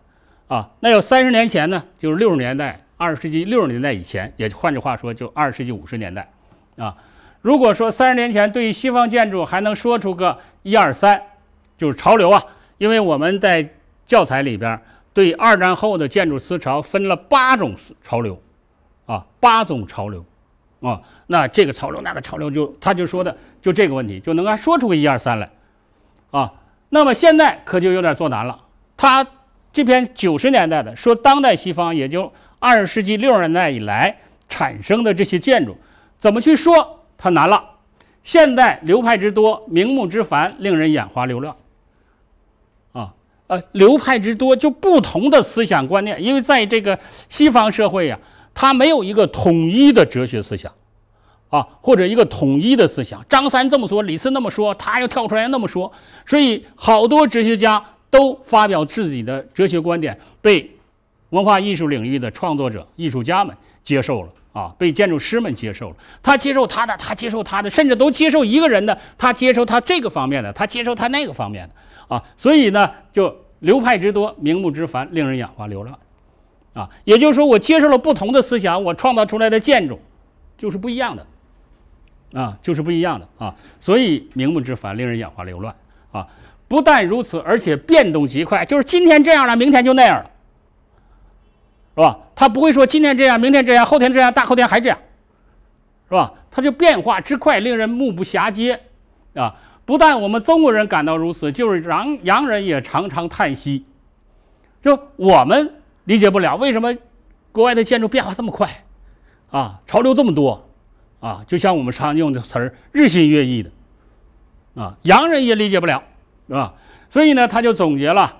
啊，那有三十年前呢，就是六十年代。二十世纪六十年代以前，也就换句话说，就二十世纪五十年代，啊，如果说三十年前对于西方建筑还能说出个一二三，就是潮流啊，因为我们在教材里边对二战后的建筑思潮分了八种潮流，啊，八种潮流，啊，那这个潮流那个潮流就他就说的就这个问题就能啊说出个一二三来，啊，那么现在可就有点做难了。他这篇九十年代的说当代西方也就。二十世纪六十年代以来产生的这些建筑，怎么去说它难了？现代流派之多，名目之繁，令人眼花缭乱。啊，呃，流派之多就不同的思想观念，因为在这个西方社会呀，它没有一个统一的哲学思想，啊，或者一个统一的思想。张三这么说，李四那么说，他又跳出来那么说，所以好多哲学家都发表自己的哲学观点，被。文化艺术领域的创作者、艺术家们接受了啊，被建筑师们接受了。他接受他的，他接受他的，甚至都接受一个人的，他接受他这个方面的，他接受他那个方面的啊。所以呢，就流派之多，名目之繁，令人眼花缭乱啊。也就是说，我接受了不同的思想，我创造出来的建筑就是不一样的啊，就是不一样的啊。所以名目之繁，令人眼花缭乱啊。不但如此，而且变动极快，就是今天这样了，明天就那样。是吧？他不会说今天这样，明天这样，后天这样，大后天还这样，是吧？他就变化之快，令人目不暇接，啊！不但我们中国人感到如此，就是洋洋人也常常叹息，就我们理解不了为什么国外的建筑变化这么快，啊，潮流这么多，啊，就像我们常用的词儿日新月异的，啊，洋人也理解不了，是吧？所以呢，他就总结了。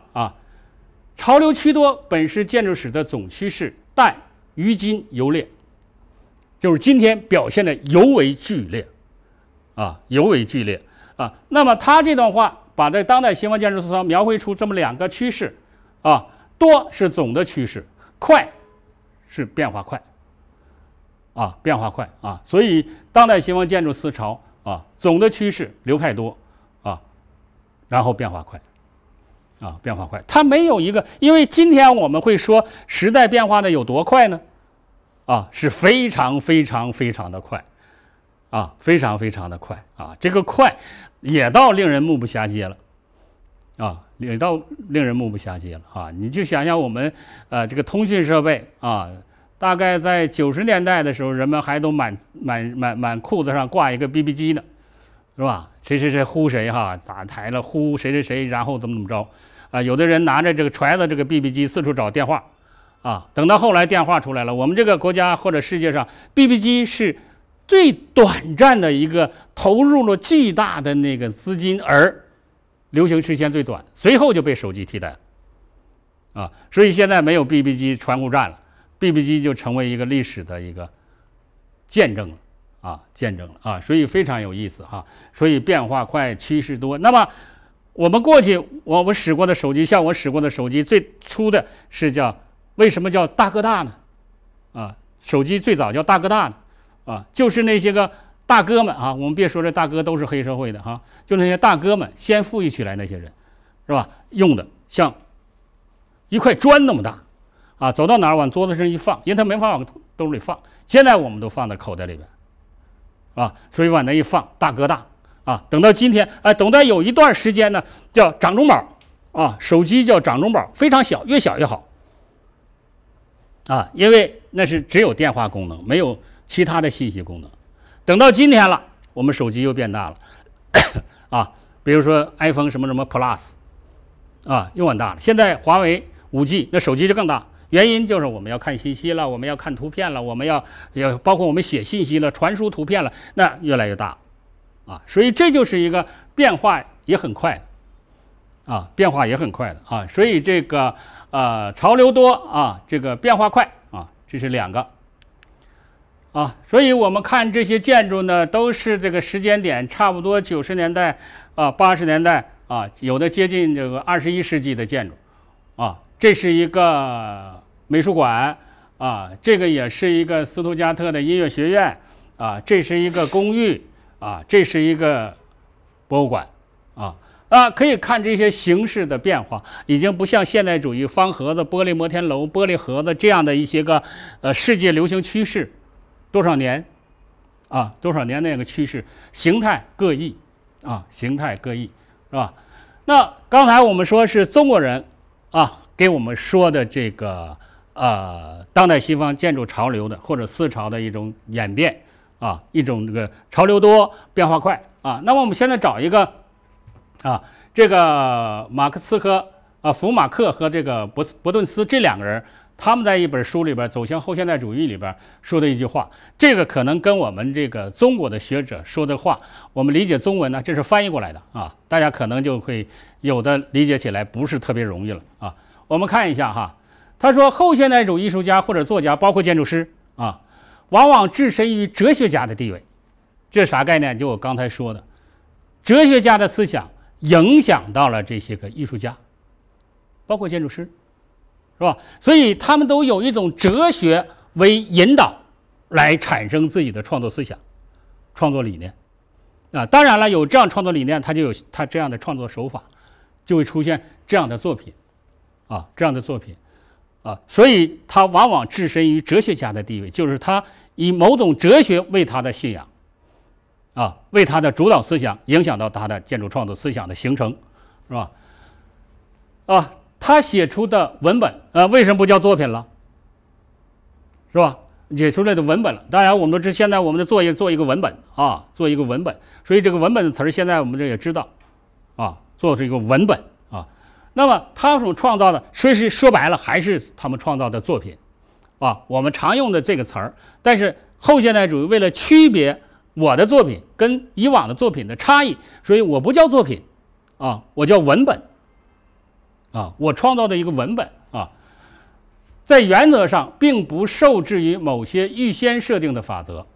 潮流趋多本是建筑史的总趋势，但于今尤烈，就是今天表现的尤为剧烈，啊，尤为剧烈，啊。那么他这段话把这当代西方建筑思潮描绘出这么两个趋势，啊，多是总的趋势，快是变化快，啊，变化快，啊。所以当代西方建筑思潮，啊，总的趋势流派多，啊，然后变化快。啊，变化快，它没有一个，因为今天我们会说时代变化的有多快呢？啊，是非常非常非常的快，啊，非常非常的快啊，这个快也到令人目不暇接了，啊，也到令人目不暇接了啊！你就想想我们，呃，这个通讯设备啊，大概在九十年代的时候，人们还都满满满满裤子上挂一个 BB 机呢，是吧？谁谁谁呼谁哈打台了，呼谁谁谁，然后怎么怎么着？啊，有的人拿着这个锤子，这个 BB 机四处找电话，啊，等到后来电话出来了，我们这个国家或者世界上 BB 机是最短暂的一个，投入了巨大的那个资金，而流行时间最短，随后就被手机替代了，啊，所以现在没有 BB 机传呼站了，BB 机就成为一个历史的一个见证了，啊，见证了，啊，所以非常有意思哈，所以变化快，趋势多，那么。我们过去，我我使过的手机，像我使过的手机，最初的是叫为什么叫大哥大呢？啊，手机最早叫大哥大呢，啊，就是那些个大哥们啊，我们别说这大哥都是黑社会的哈，就那些大哥们先富裕起来那些人，是吧？用的像一块砖那么大，啊，走到哪儿往桌子上一放，因为他没法往兜里放。现在我们都放在口袋里边，啊，所以往那一放，大哥大。啊，等到今天，哎，等到有一段时间呢，叫掌中宝，啊，手机叫掌中宝，非常小，越小越好。啊，因为那是只有电话功能，没有其他的信息功能。等到今天了，我们手机又变大了，啊，比如说 iPhone 什么什么 Plus，啊，又变大了。现在华为五 G 那手机就更大，原因就是我们要看信息了，我们要看图片了，我们要要包括我们写信息了，传输图片了，那越来越大。啊，所以这就是一个变化也很快的，啊，变化也很快的啊，所以这个呃潮流多啊，这个变化快啊，这是两个，啊，所以我们看这些建筑呢，都是这个时间点差不多九十年代啊，八十年代啊，有的接近这个二十一世纪的建筑，啊，这是一个美术馆啊，这个也是一个斯图加特的音乐学院啊，这是一个公寓。啊，这是一个博物馆，啊啊，可以看这些形式的变化，已经不像现代主义方盒子、玻璃摩天楼、玻璃盒子这样的一些个呃世界流行趋势，多少年，啊，多少年那个趋势，形态各异，啊，形态各异，是吧？那刚才我们说是中国人，啊，给我们说的这个呃当代西方建筑潮流的或者思潮的一种演变。啊，一种这个潮流多，变化快啊。那么我们现在找一个，啊，这个马克思和啊福马克和这个博斯伯顿斯这两个人，他们在一本书里边《走向后现代主义》里边说的一句话，这个可能跟我们这个中国的学者说的话，我们理解中文呢，这是翻译过来的啊，大家可能就会有的理解起来不是特别容易了啊。我们看一下哈，他说后现代主义艺术家或者作家，包括建筑师啊。往往置身于哲学家的地位，这啥概念？就我刚才说的，哲学家的思想影响到了这些个艺术家，包括建筑师，是吧？所以他们都有一种哲学为引导，来产生自己的创作思想、创作理念。啊，当然了，有这样创作理念，他就有他这样的创作手法，就会出现这样的作品，啊，这样的作品，啊，所以他往往置身于哲学家的地位，就是他。以某种哲学为他的信仰，啊，为他的主导思想影响到他的建筑创作思想的形成，是吧？啊，他写出的文本，啊，为什么不叫作品了？是吧？写出来的文本了。当然，我们这现在我们的作业做一个文本，啊，做一个文本。所以这个文本的词儿现在我们这也知道，啊，做出一个文本，啊，那么他所创造的，说是说白了，还是他们创造的作品。啊，我们常用的这个词儿，但是后现代主义为了区别我的作品跟以往的作品的差异，所以我不叫作品，啊，我叫文本。啊，我创造的一个文本啊，在原则上并不受制于某些预先设定的法则。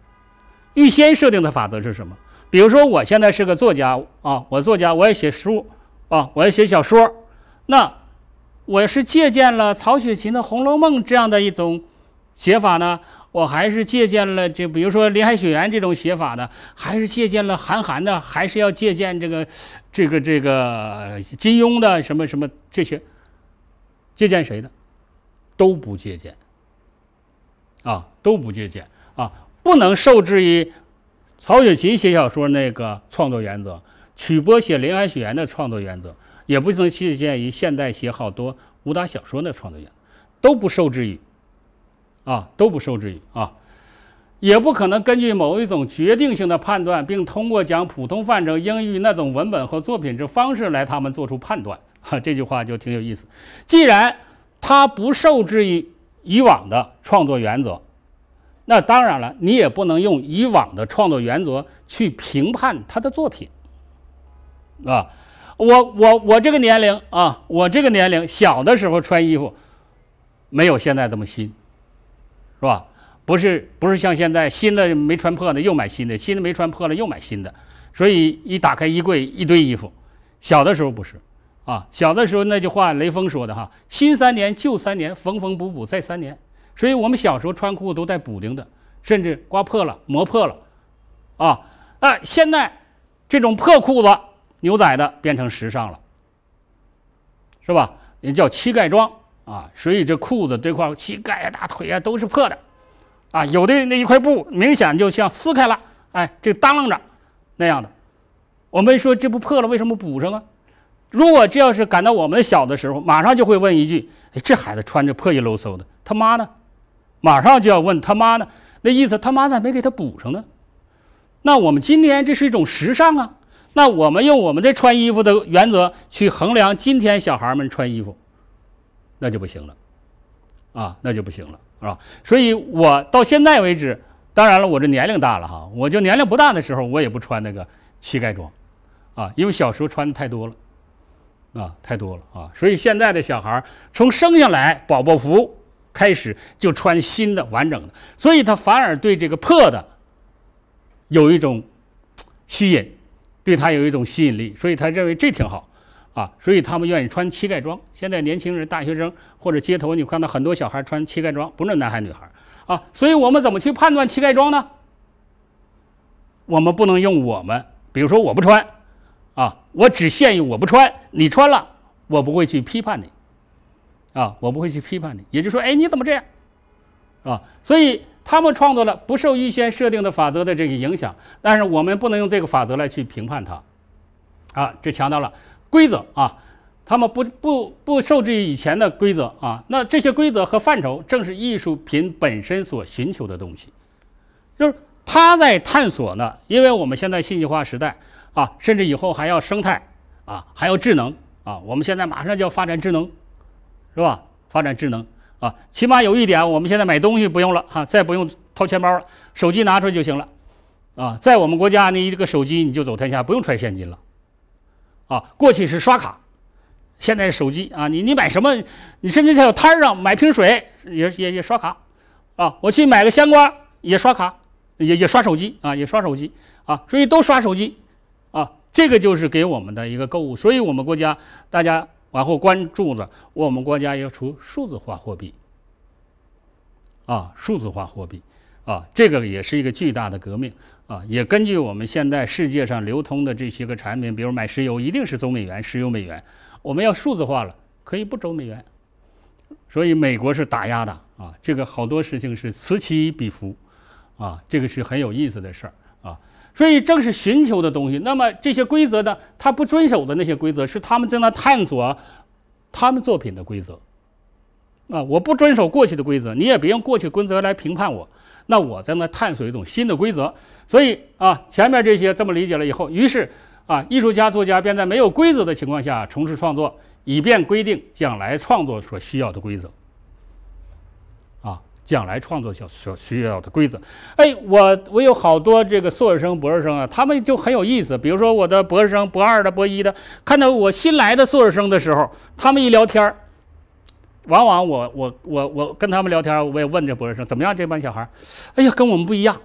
预先设定的法则是什么？比如说，我现在是个作家啊，我作家，我要写书啊，我要写小说，那我是借鉴了曹雪芹的《红楼梦》这样的一种。写法呢？我还是借鉴了，就比如说《林海雪原》这种写法的，还是借鉴了韩寒的，还是要借鉴这个、这个、这个金庸的什么什么这些。借鉴谁的？都不借鉴。啊，都不借鉴啊！不能受制于曹雪芹写小说那个创作原则，曲波写《林海雪原》的创作原则，也不能借鉴于现代写好多武打小说的创作原则，都不受制于。啊，都不受制于啊，也不可能根据某一种决定性的判断，并通过讲普通范畴英语那种文本和作品之方式来他们做出判断。哈，这句话就挺有意思。既然他不受制于以往的创作原则，那当然了，你也不能用以往的创作原则去评判他的作品。啊，我我我这个年龄啊，我这个年龄小的时候穿衣服没有现在这么新。是吧？不是不是像现在新的没穿破的又买新的，新的没穿破了又买新的，所以一打开衣柜一堆衣服。小的时候不是，啊，小的时候那句话雷锋说的哈，新三年旧三年，缝缝补补再三年。所以我们小时候穿裤都带补丁的，甚至刮破了磨破了，啊哎，现在这种破裤子牛仔的变成时尚了，是吧？也叫膝盖装。啊，所以这裤子这块膝盖呀、大腿呀都是破的，啊，有的那一块布明显就像撕开了，哎，这耷楞着那样的。我们说这不破了，为什么补上啊？如果这要是赶到我们小的时候，马上就会问一句：哎，这孩子穿着破衣喽嗖的，他妈呢？马上就要问他妈呢，那意思他妈咋没给他补上呢？那我们今天这是一种时尚啊，那我们用我们这穿衣服的原则去衡量今天小孩们穿衣服。那就不行了，啊，那就不行了，是吧？所以，我到现在为止，当然了，我这年龄大了哈，我就年龄不大的时候，我也不穿那个乞丐装，啊，因为小时候穿的太多了，啊，太多了啊。所以现在的小孩儿，从生下来宝宝服开始就穿新的完整的，所以他反而对这个破的有一种吸引，对他有一种吸引力，所以他认为这挺好。啊，所以他们愿意穿膝盖装。现在年轻人、大学生或者街头，你看到很多小孩穿膝盖装，不是男孩女孩啊。所以，我们怎么去判断膝盖装呢？我们不能用我们，比如说我不穿啊，我只限于我不穿，你穿了，我不会去批判你啊，我不会去批判你。也就是说，哎，你怎么这样，啊，所以他们创造了不受预先设定的法则的这个影响，但是我们不能用这个法则来去评判它啊，这强调了。规则啊，他们不不不受制于以前的规则啊。那这些规则和范畴，正是艺术品本身所寻求的东西，就是他在探索呢。因为我们现在信息化时代啊，甚至以后还要生态啊，还要智能啊。我们现在马上就要发展智能，是吧？发展智能啊，起码有一点，我们现在买东西不用了哈，再不用掏钱包了，手机拿出来就行了啊。在我们国家呢，这个手机你就走天下，不用揣现金了。啊，过去是刷卡，现在是手机啊！你你买什么？你甚至在小摊儿上买瓶水也也也刷卡，啊！我去买个香瓜也刷卡，也也刷手机啊，也刷手机啊，所以都刷手机啊！这个就是给我们的一个购物，所以我们国家大家往后关注着，我们国家要出数字化货币，啊，数字化货币。啊，这个也是一个巨大的革命啊！也根据我们现在世界上流通的这些个产品，比如买石油，一定是走美元、石油美元。我们要数字化了，可以不走美元。所以美国是打压的啊！这个好多事情是此起彼伏，啊，这个是很有意思的事儿啊！所以正是寻求的东西，那么这些规则呢？他不遵守的那些规则，是他们在那探索他们作品的规则啊！我不遵守过去的规则，你也别用过去规则来评判我。那我在那探索一种新的规则，所以啊，前面这些这么理解了以后，于是啊，艺术家、作家便在没有规则的情况下从事创作，以便规定将来创作所需要的规则。啊，将来创作所所需要的规则。哎，我我有好多这个硕士生、博士生啊，他们就很有意思。比如说我的博士生、博二的、博一的，看到我新来的硕士生的时候，他们一聊天儿。往往我我我我跟他们聊天，我也问这博士生怎么样？这帮小孩，哎呀，跟我们不一样。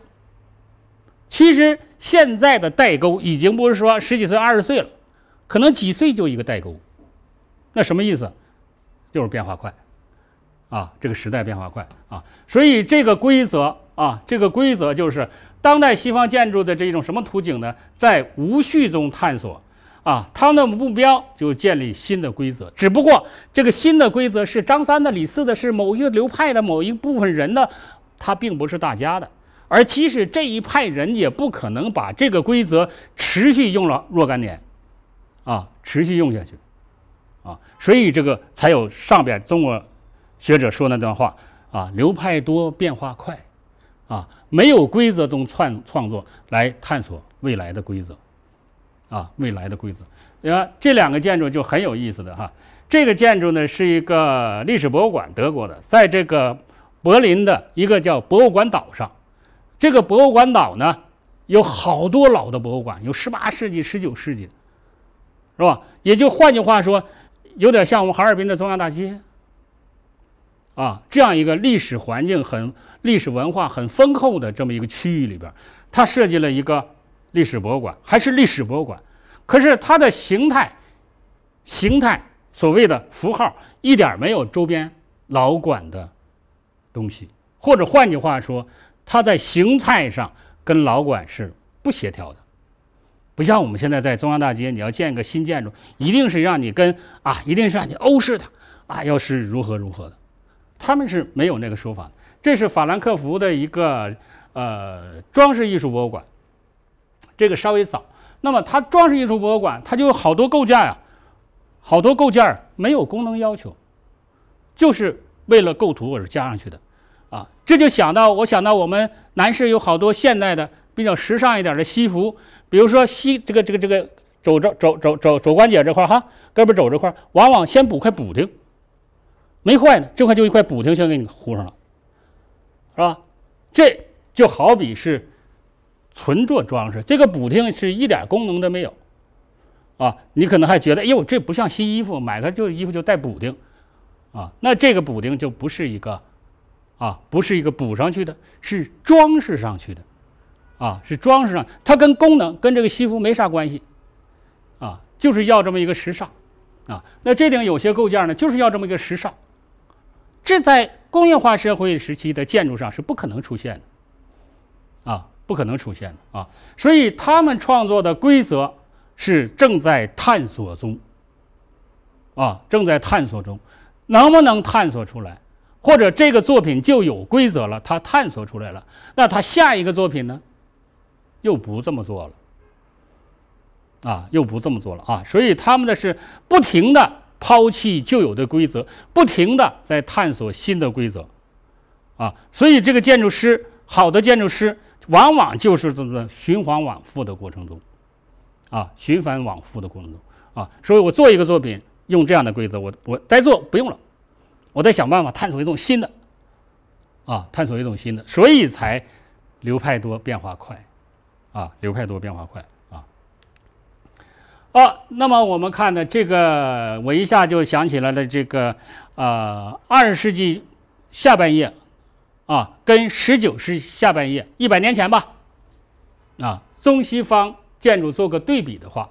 其实现在的代沟已经不是说十几岁、二十岁了，可能几岁就一个代沟。那什么意思？就是变化快啊，这个时代变化快啊。所以这个规则啊，这个规则就是当代西方建筑的这种什么图景呢？在无序中探索。啊，们的目标就建立新的规则，只不过这个新的规则是张三的、李四的，是某一个流派的某一部分人的，它并不是大家的。而即使这一派人也不可能把这个规则持续用了若干年，啊，持续用下去，啊，所以这个才有上边中国学者说那段话，啊，流派多变化快，啊，没有规则中创创作来探索未来的规则。啊，未来的规则，你看这两个建筑就很有意思的哈。这个建筑呢是一个历史博物馆，德国的，在这个柏林的一个叫博物馆岛上。这个博物馆岛呢有好多老的博物馆，有十八世纪、十九世纪的，是吧？也就换句话说，有点像我们哈尔滨的中央大街啊，这样一个历史环境很、历史文化很丰厚的这么一个区域里边，它设计了一个。历史博物馆还是历史博物馆，可是它的形态、形态所谓的符号一点没有周边老馆的东西，或者换句话说，它在形态上跟老馆是不协调的，不像我们现在在中央大街，你要建个新建筑，一定是让你跟啊，一定是让你欧式的啊，要是如何如何的，他们是没有那个说法的。这是法兰克福的一个呃装饰艺术博物馆。这个稍微早，那么它装饰艺术博物馆，它就有好多构件呀，好多构件儿没有功能要求，就是为了构图而加上去的，啊，这就想到我想到我们男士有好多现代的比较时尚一点的西服，比如说西这个这个这个肘肘肘肘肘肘关节这块儿哈，胳膊肘这块儿，往往先补块补丁，没坏呢，这块就一块补丁先给你糊上了，是吧？这就好比是。纯做装饰，这个补丁是一点功能都没有，啊，你可能还觉得，哎呦，这不像新衣服，买个就衣服就带补丁，啊，那这个补丁就不是一个，啊，不是一个补上去的，是装饰上去的，啊，是装饰上，它跟功能跟这个西服没啥关系，啊，就是要这么一个时尚，啊，那这顶有些构件呢就是要这么一个时尚，这在工业化社会时期的建筑上是不可能出现的。不可能出现的啊！所以他们创作的规则是正在探索中。啊，正在探索中，能不能探索出来？或者这个作品就有规则了？他探索出来了，那他下一个作品呢？又不这么做了。啊，又不这么做了啊！所以他们的是不停的抛弃旧有的规则，不停的在探索新的规则。啊，所以这个建筑师，好的建筑师。往往就是怎么循环往复的过程中，啊，循环往复的过程中，啊，所以我做一个作品用这样的规则，我我再做不用了，我再想办法探索一种新的，啊，探索一种新的，所以才流派多变化快，啊，流派多变化快，啊，好，那么我们看呢，这个，我一下就想起来了，这个啊，二十世纪下半叶。啊，跟十九世纪下半叶一百年前吧，啊，中西方建筑做个对比的话，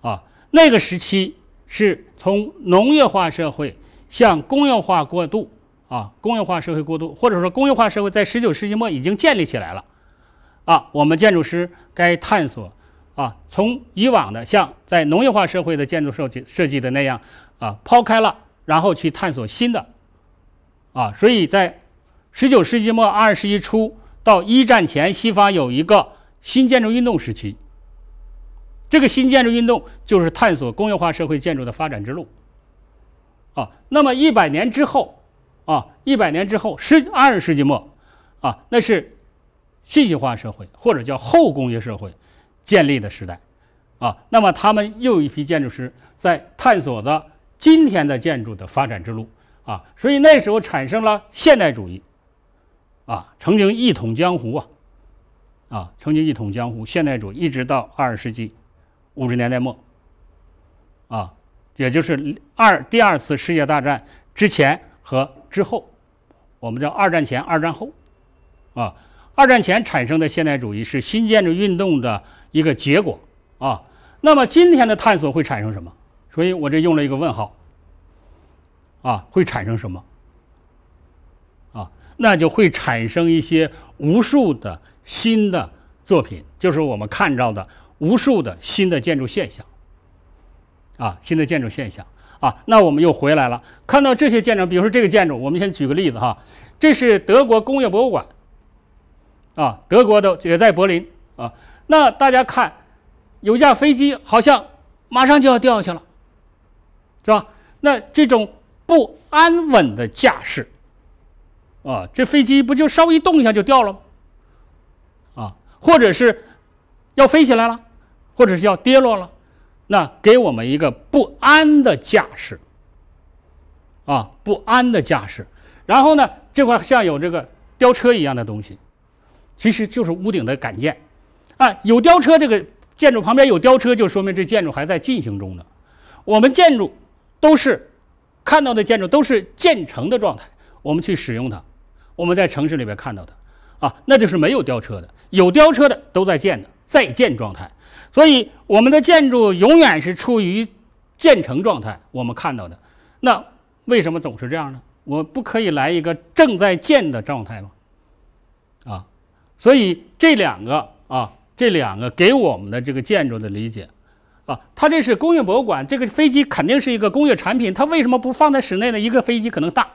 啊，那个时期是从农业化社会向工业化过渡，啊，工业化社会过渡，或者说工业化社会在十九世纪末已经建立起来了，啊，我们建筑师该探索，啊，从以往的像在农业化社会的建筑设计设计的那样，啊，抛开了，然后去探索新的，啊，所以在。十九世纪末二十世纪初到一战前，西方有一个新建筑运动时期。这个新建筑运动就是探索工业化社会建筑的发展之路。啊，那么一百年之后，啊，一百年之后，十二世纪末，啊，那是信息化社会或者叫后工业社会建立的时代，啊，那么他们又一批建筑师在探索的今天的建筑的发展之路，啊，所以那时候产生了现代主义。啊，曾经一统江湖啊，啊，曾经一统江湖。现代主义一直到二十世纪五十年代末，啊，也就是二第二次世界大战之前和之后，我们叫二战前、二战后。啊，二战前产生的现代主义是新建筑运动的一个结果啊。那么今天的探索会产生什么？所以我这用了一个问号。啊，会产生什么？那就会产生一些无数的新的作品，就是我们看到的无数的新的建筑现象，啊，新的建筑现象啊。那我们又回来了，看到这些建筑，比如说这个建筑，我们先举个例子哈，这是德国工业博物馆，啊，德国的也在柏林啊。那大家看，有架飞机好像马上就要掉下去了，是吧？那这种不安稳的架势。啊，这飞机不就稍微动一下就掉了吗？啊，或者是要飞起来了，或者是要跌落了，那给我们一个不安的架势。啊，不安的架势。然后呢，这块像有这个吊车一样的东西，其实就是屋顶的杆件。啊，有吊车这个建筑旁边有吊车，就说明这建筑还在进行中呢。我们建筑都是看到的建筑都是建成的状态，我们去使用它。我们在城市里边看到的，啊，那就是没有吊车的，有吊车的都在建的在建状态，所以我们的建筑永远是处于建成状态。我们看到的，那为什么总是这样呢？我不可以来一个正在建的状态吗？啊，所以这两个啊，这两个给我们的这个建筑的理解，啊，它这是工业博物馆，这个飞机肯定是一个工业产品，它为什么不放在室内呢？一个飞机可能大，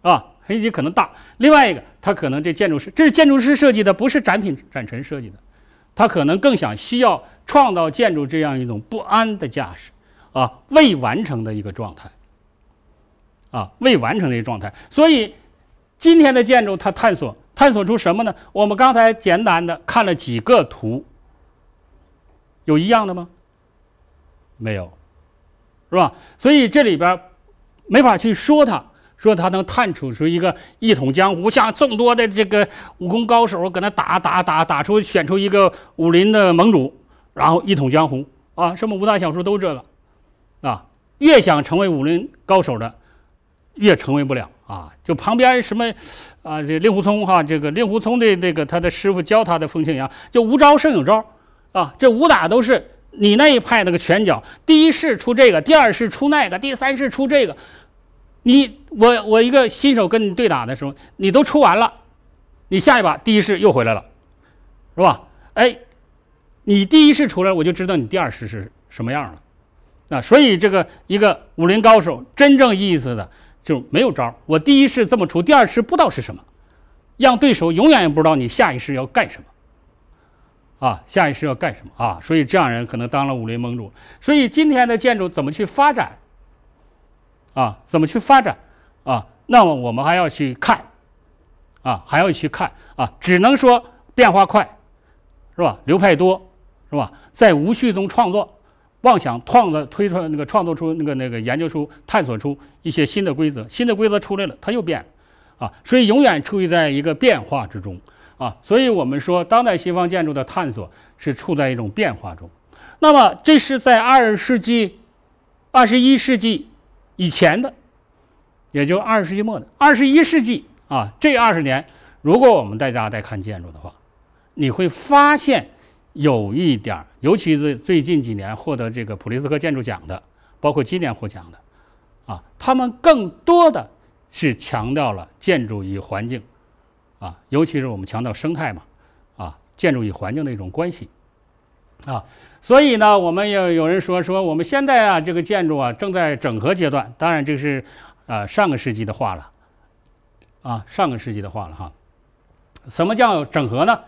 啊。黑棋可能大，另外一个，他可能这建筑师，这是建筑师设计的，不是展品展陈设计的，他可能更想需要创造建筑这样一种不安的架势，啊，未完成的一个状态，啊，未完成的一个状态。所以，今天的建筑它探索探索出什么呢？我们刚才简单的看了几个图，有一样的吗？没有，是吧？所以这里边没法去说它。说他能探出出一个一统江湖，像众多的这个武功高手搁那打打打，打出选出一个武林的盟主，然后一统江湖啊！什么武打小说都这个，啊，越想成为武林高手的，越成为不了啊！就旁边什么，啊，这令狐冲哈，这个令狐冲的这个他的师傅教他的风清扬，就无招胜有招啊！这武打都是你那一派那个拳脚，第一式出这个，第二式出那个，第三式出这个。你我我一个新手跟你对打的时候，你都出完了，你下一把第一式又回来了，是吧？哎，你第一式出来，我就知道你第二式是什么样了。那所以这个一个武林高手真正意思的就没有招，我第一式这么出，第二式不知道是什么，让对手永远也不知道你下一式要干什么，啊，下一式要干什么啊？所以这样人可能当了武林盟主。所以今天的建筑怎么去发展？啊，怎么去发展？啊，那么我们还要去看，啊，还要去看啊，只能说变化快，是吧？流派多，是吧？在无序中创作，妄想创作、推出那个创作出那个那个研究出、探索出一些新的规则，新的规则出来了，它又变，啊，所以永远处于在一个变化之中，啊，所以我们说，当代西方建筑的探索是处在一种变化中。那么这是在二十世纪、二十一世纪。以前的，也就二十世纪末的，二十一世纪啊，这二十年，如果我们大家在看建筑的话，你会发现有一点，尤其是最近几年获得这个普利斯克建筑奖的，包括今年获奖的，啊，他们更多的是强调了建筑与环境，啊，尤其是我们强调生态嘛，啊，建筑与环境的一种关系。啊，所以呢，我们也有人说说，我们现在啊，这个建筑啊，正在整合阶段。当然，这是呃上个世纪的话了，啊，上个世纪的话了哈。什么叫整合呢？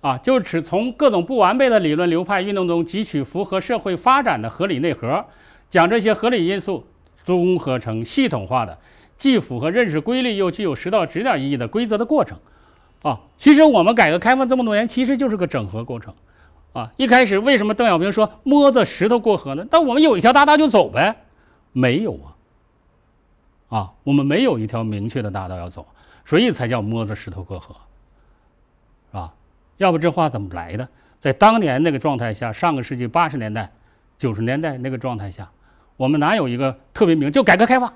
啊，就是从各种不完备的理论流派运动中汲取符合社会发展的合理内核，讲这些合理因素综合成系统化的，既符合认识规律又具有时代指导意义的规则的过程。啊，其实我们改革开放这么多年，其实就是个整合过程。啊，一开始为什么邓小平说摸着石头过河呢？但我们有一条大道就走呗，没有啊。啊，我们没有一条明确的大道要走，所以才叫摸着石头过河，是吧？要不这话怎么来的？在当年那个状态下，上个世纪八十年代、九十年代那个状态下，我们哪有一个特别明？就改革开放，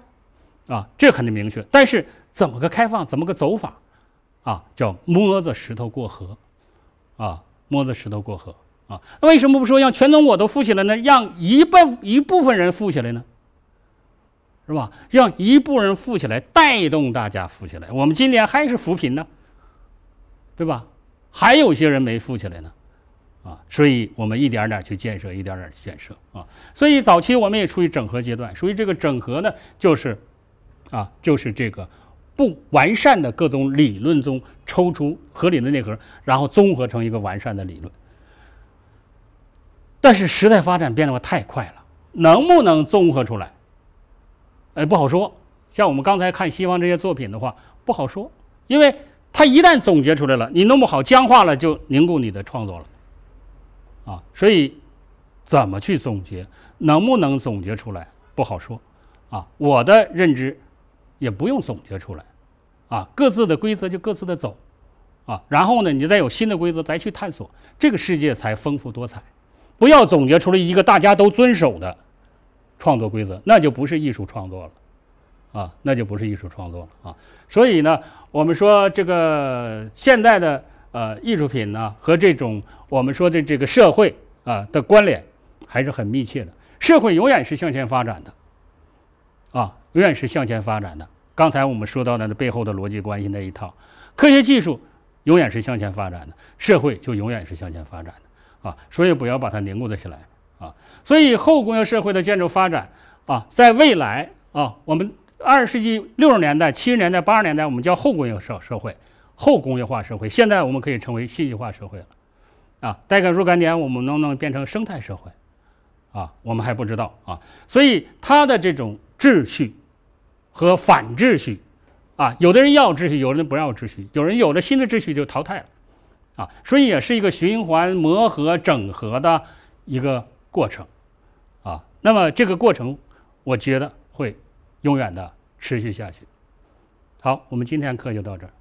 啊，这肯定明确。但是怎么个开放，怎么个走法？啊，叫摸着石头过河，啊，摸着石头过河。啊，为什么不说让全中国都富起来呢？让一半一部分人富起来呢？是吧？让一部分人富起来，带动大家富起来。我们今年还是扶贫呢，对吧？还有些人没富起来呢，啊，所以我们一点点去建设，一点点去建设啊。所以早期我们也处于整合阶段，属于这个整合呢，就是，啊，就是这个不完善的各种理论中抽出合理的内核，然后综合成一个完善的理论。但是时代发展变得太快了，能不能综合出来？哎，不好说。像我们刚才看西方这些作品的话，不好说，因为它一旦总结出来了，你弄不好僵化了就凝固你的创作了，啊，所以怎么去总结，能不能总结出来不好说，啊，我的认知也不用总结出来，啊，各自的规则就各自的走，啊，然后呢，你再有新的规则再去探索，这个世界才丰富多彩。不要总结出来一个大家都遵守的创作规则，那就不是艺术创作了啊，那就不是艺术创作了啊。所以呢，我们说这个现在的呃艺术品呢和这种我们说的这个社会啊的关联还是很密切的。社会永远是向前发展的啊，永远是向前发展的。刚才我们说到那背后的逻辑关系那一套，科学技术永远是向前发展的，社会就永远是向前发展的。所以不要把它凝固了起来啊！所以后工业社会的建筑发展啊，在未来啊，我们二十世纪六十年代、七十年代、八十年代，我们叫后工业社社会、后工业化社会。现在我们可以成为信息化社会了啊！再个若干年，我们能不能变成生态社会？啊，我们还不知道啊！所以它的这种秩序和反秩序啊，有的人要秩序，有的人不要秩序，有人有了新的秩序就淘汰了。啊，所以也是一个循环磨合、整合的一个过程，啊，那么这个过程，我觉得会永远的持续下去。好，我们今天课就到这儿。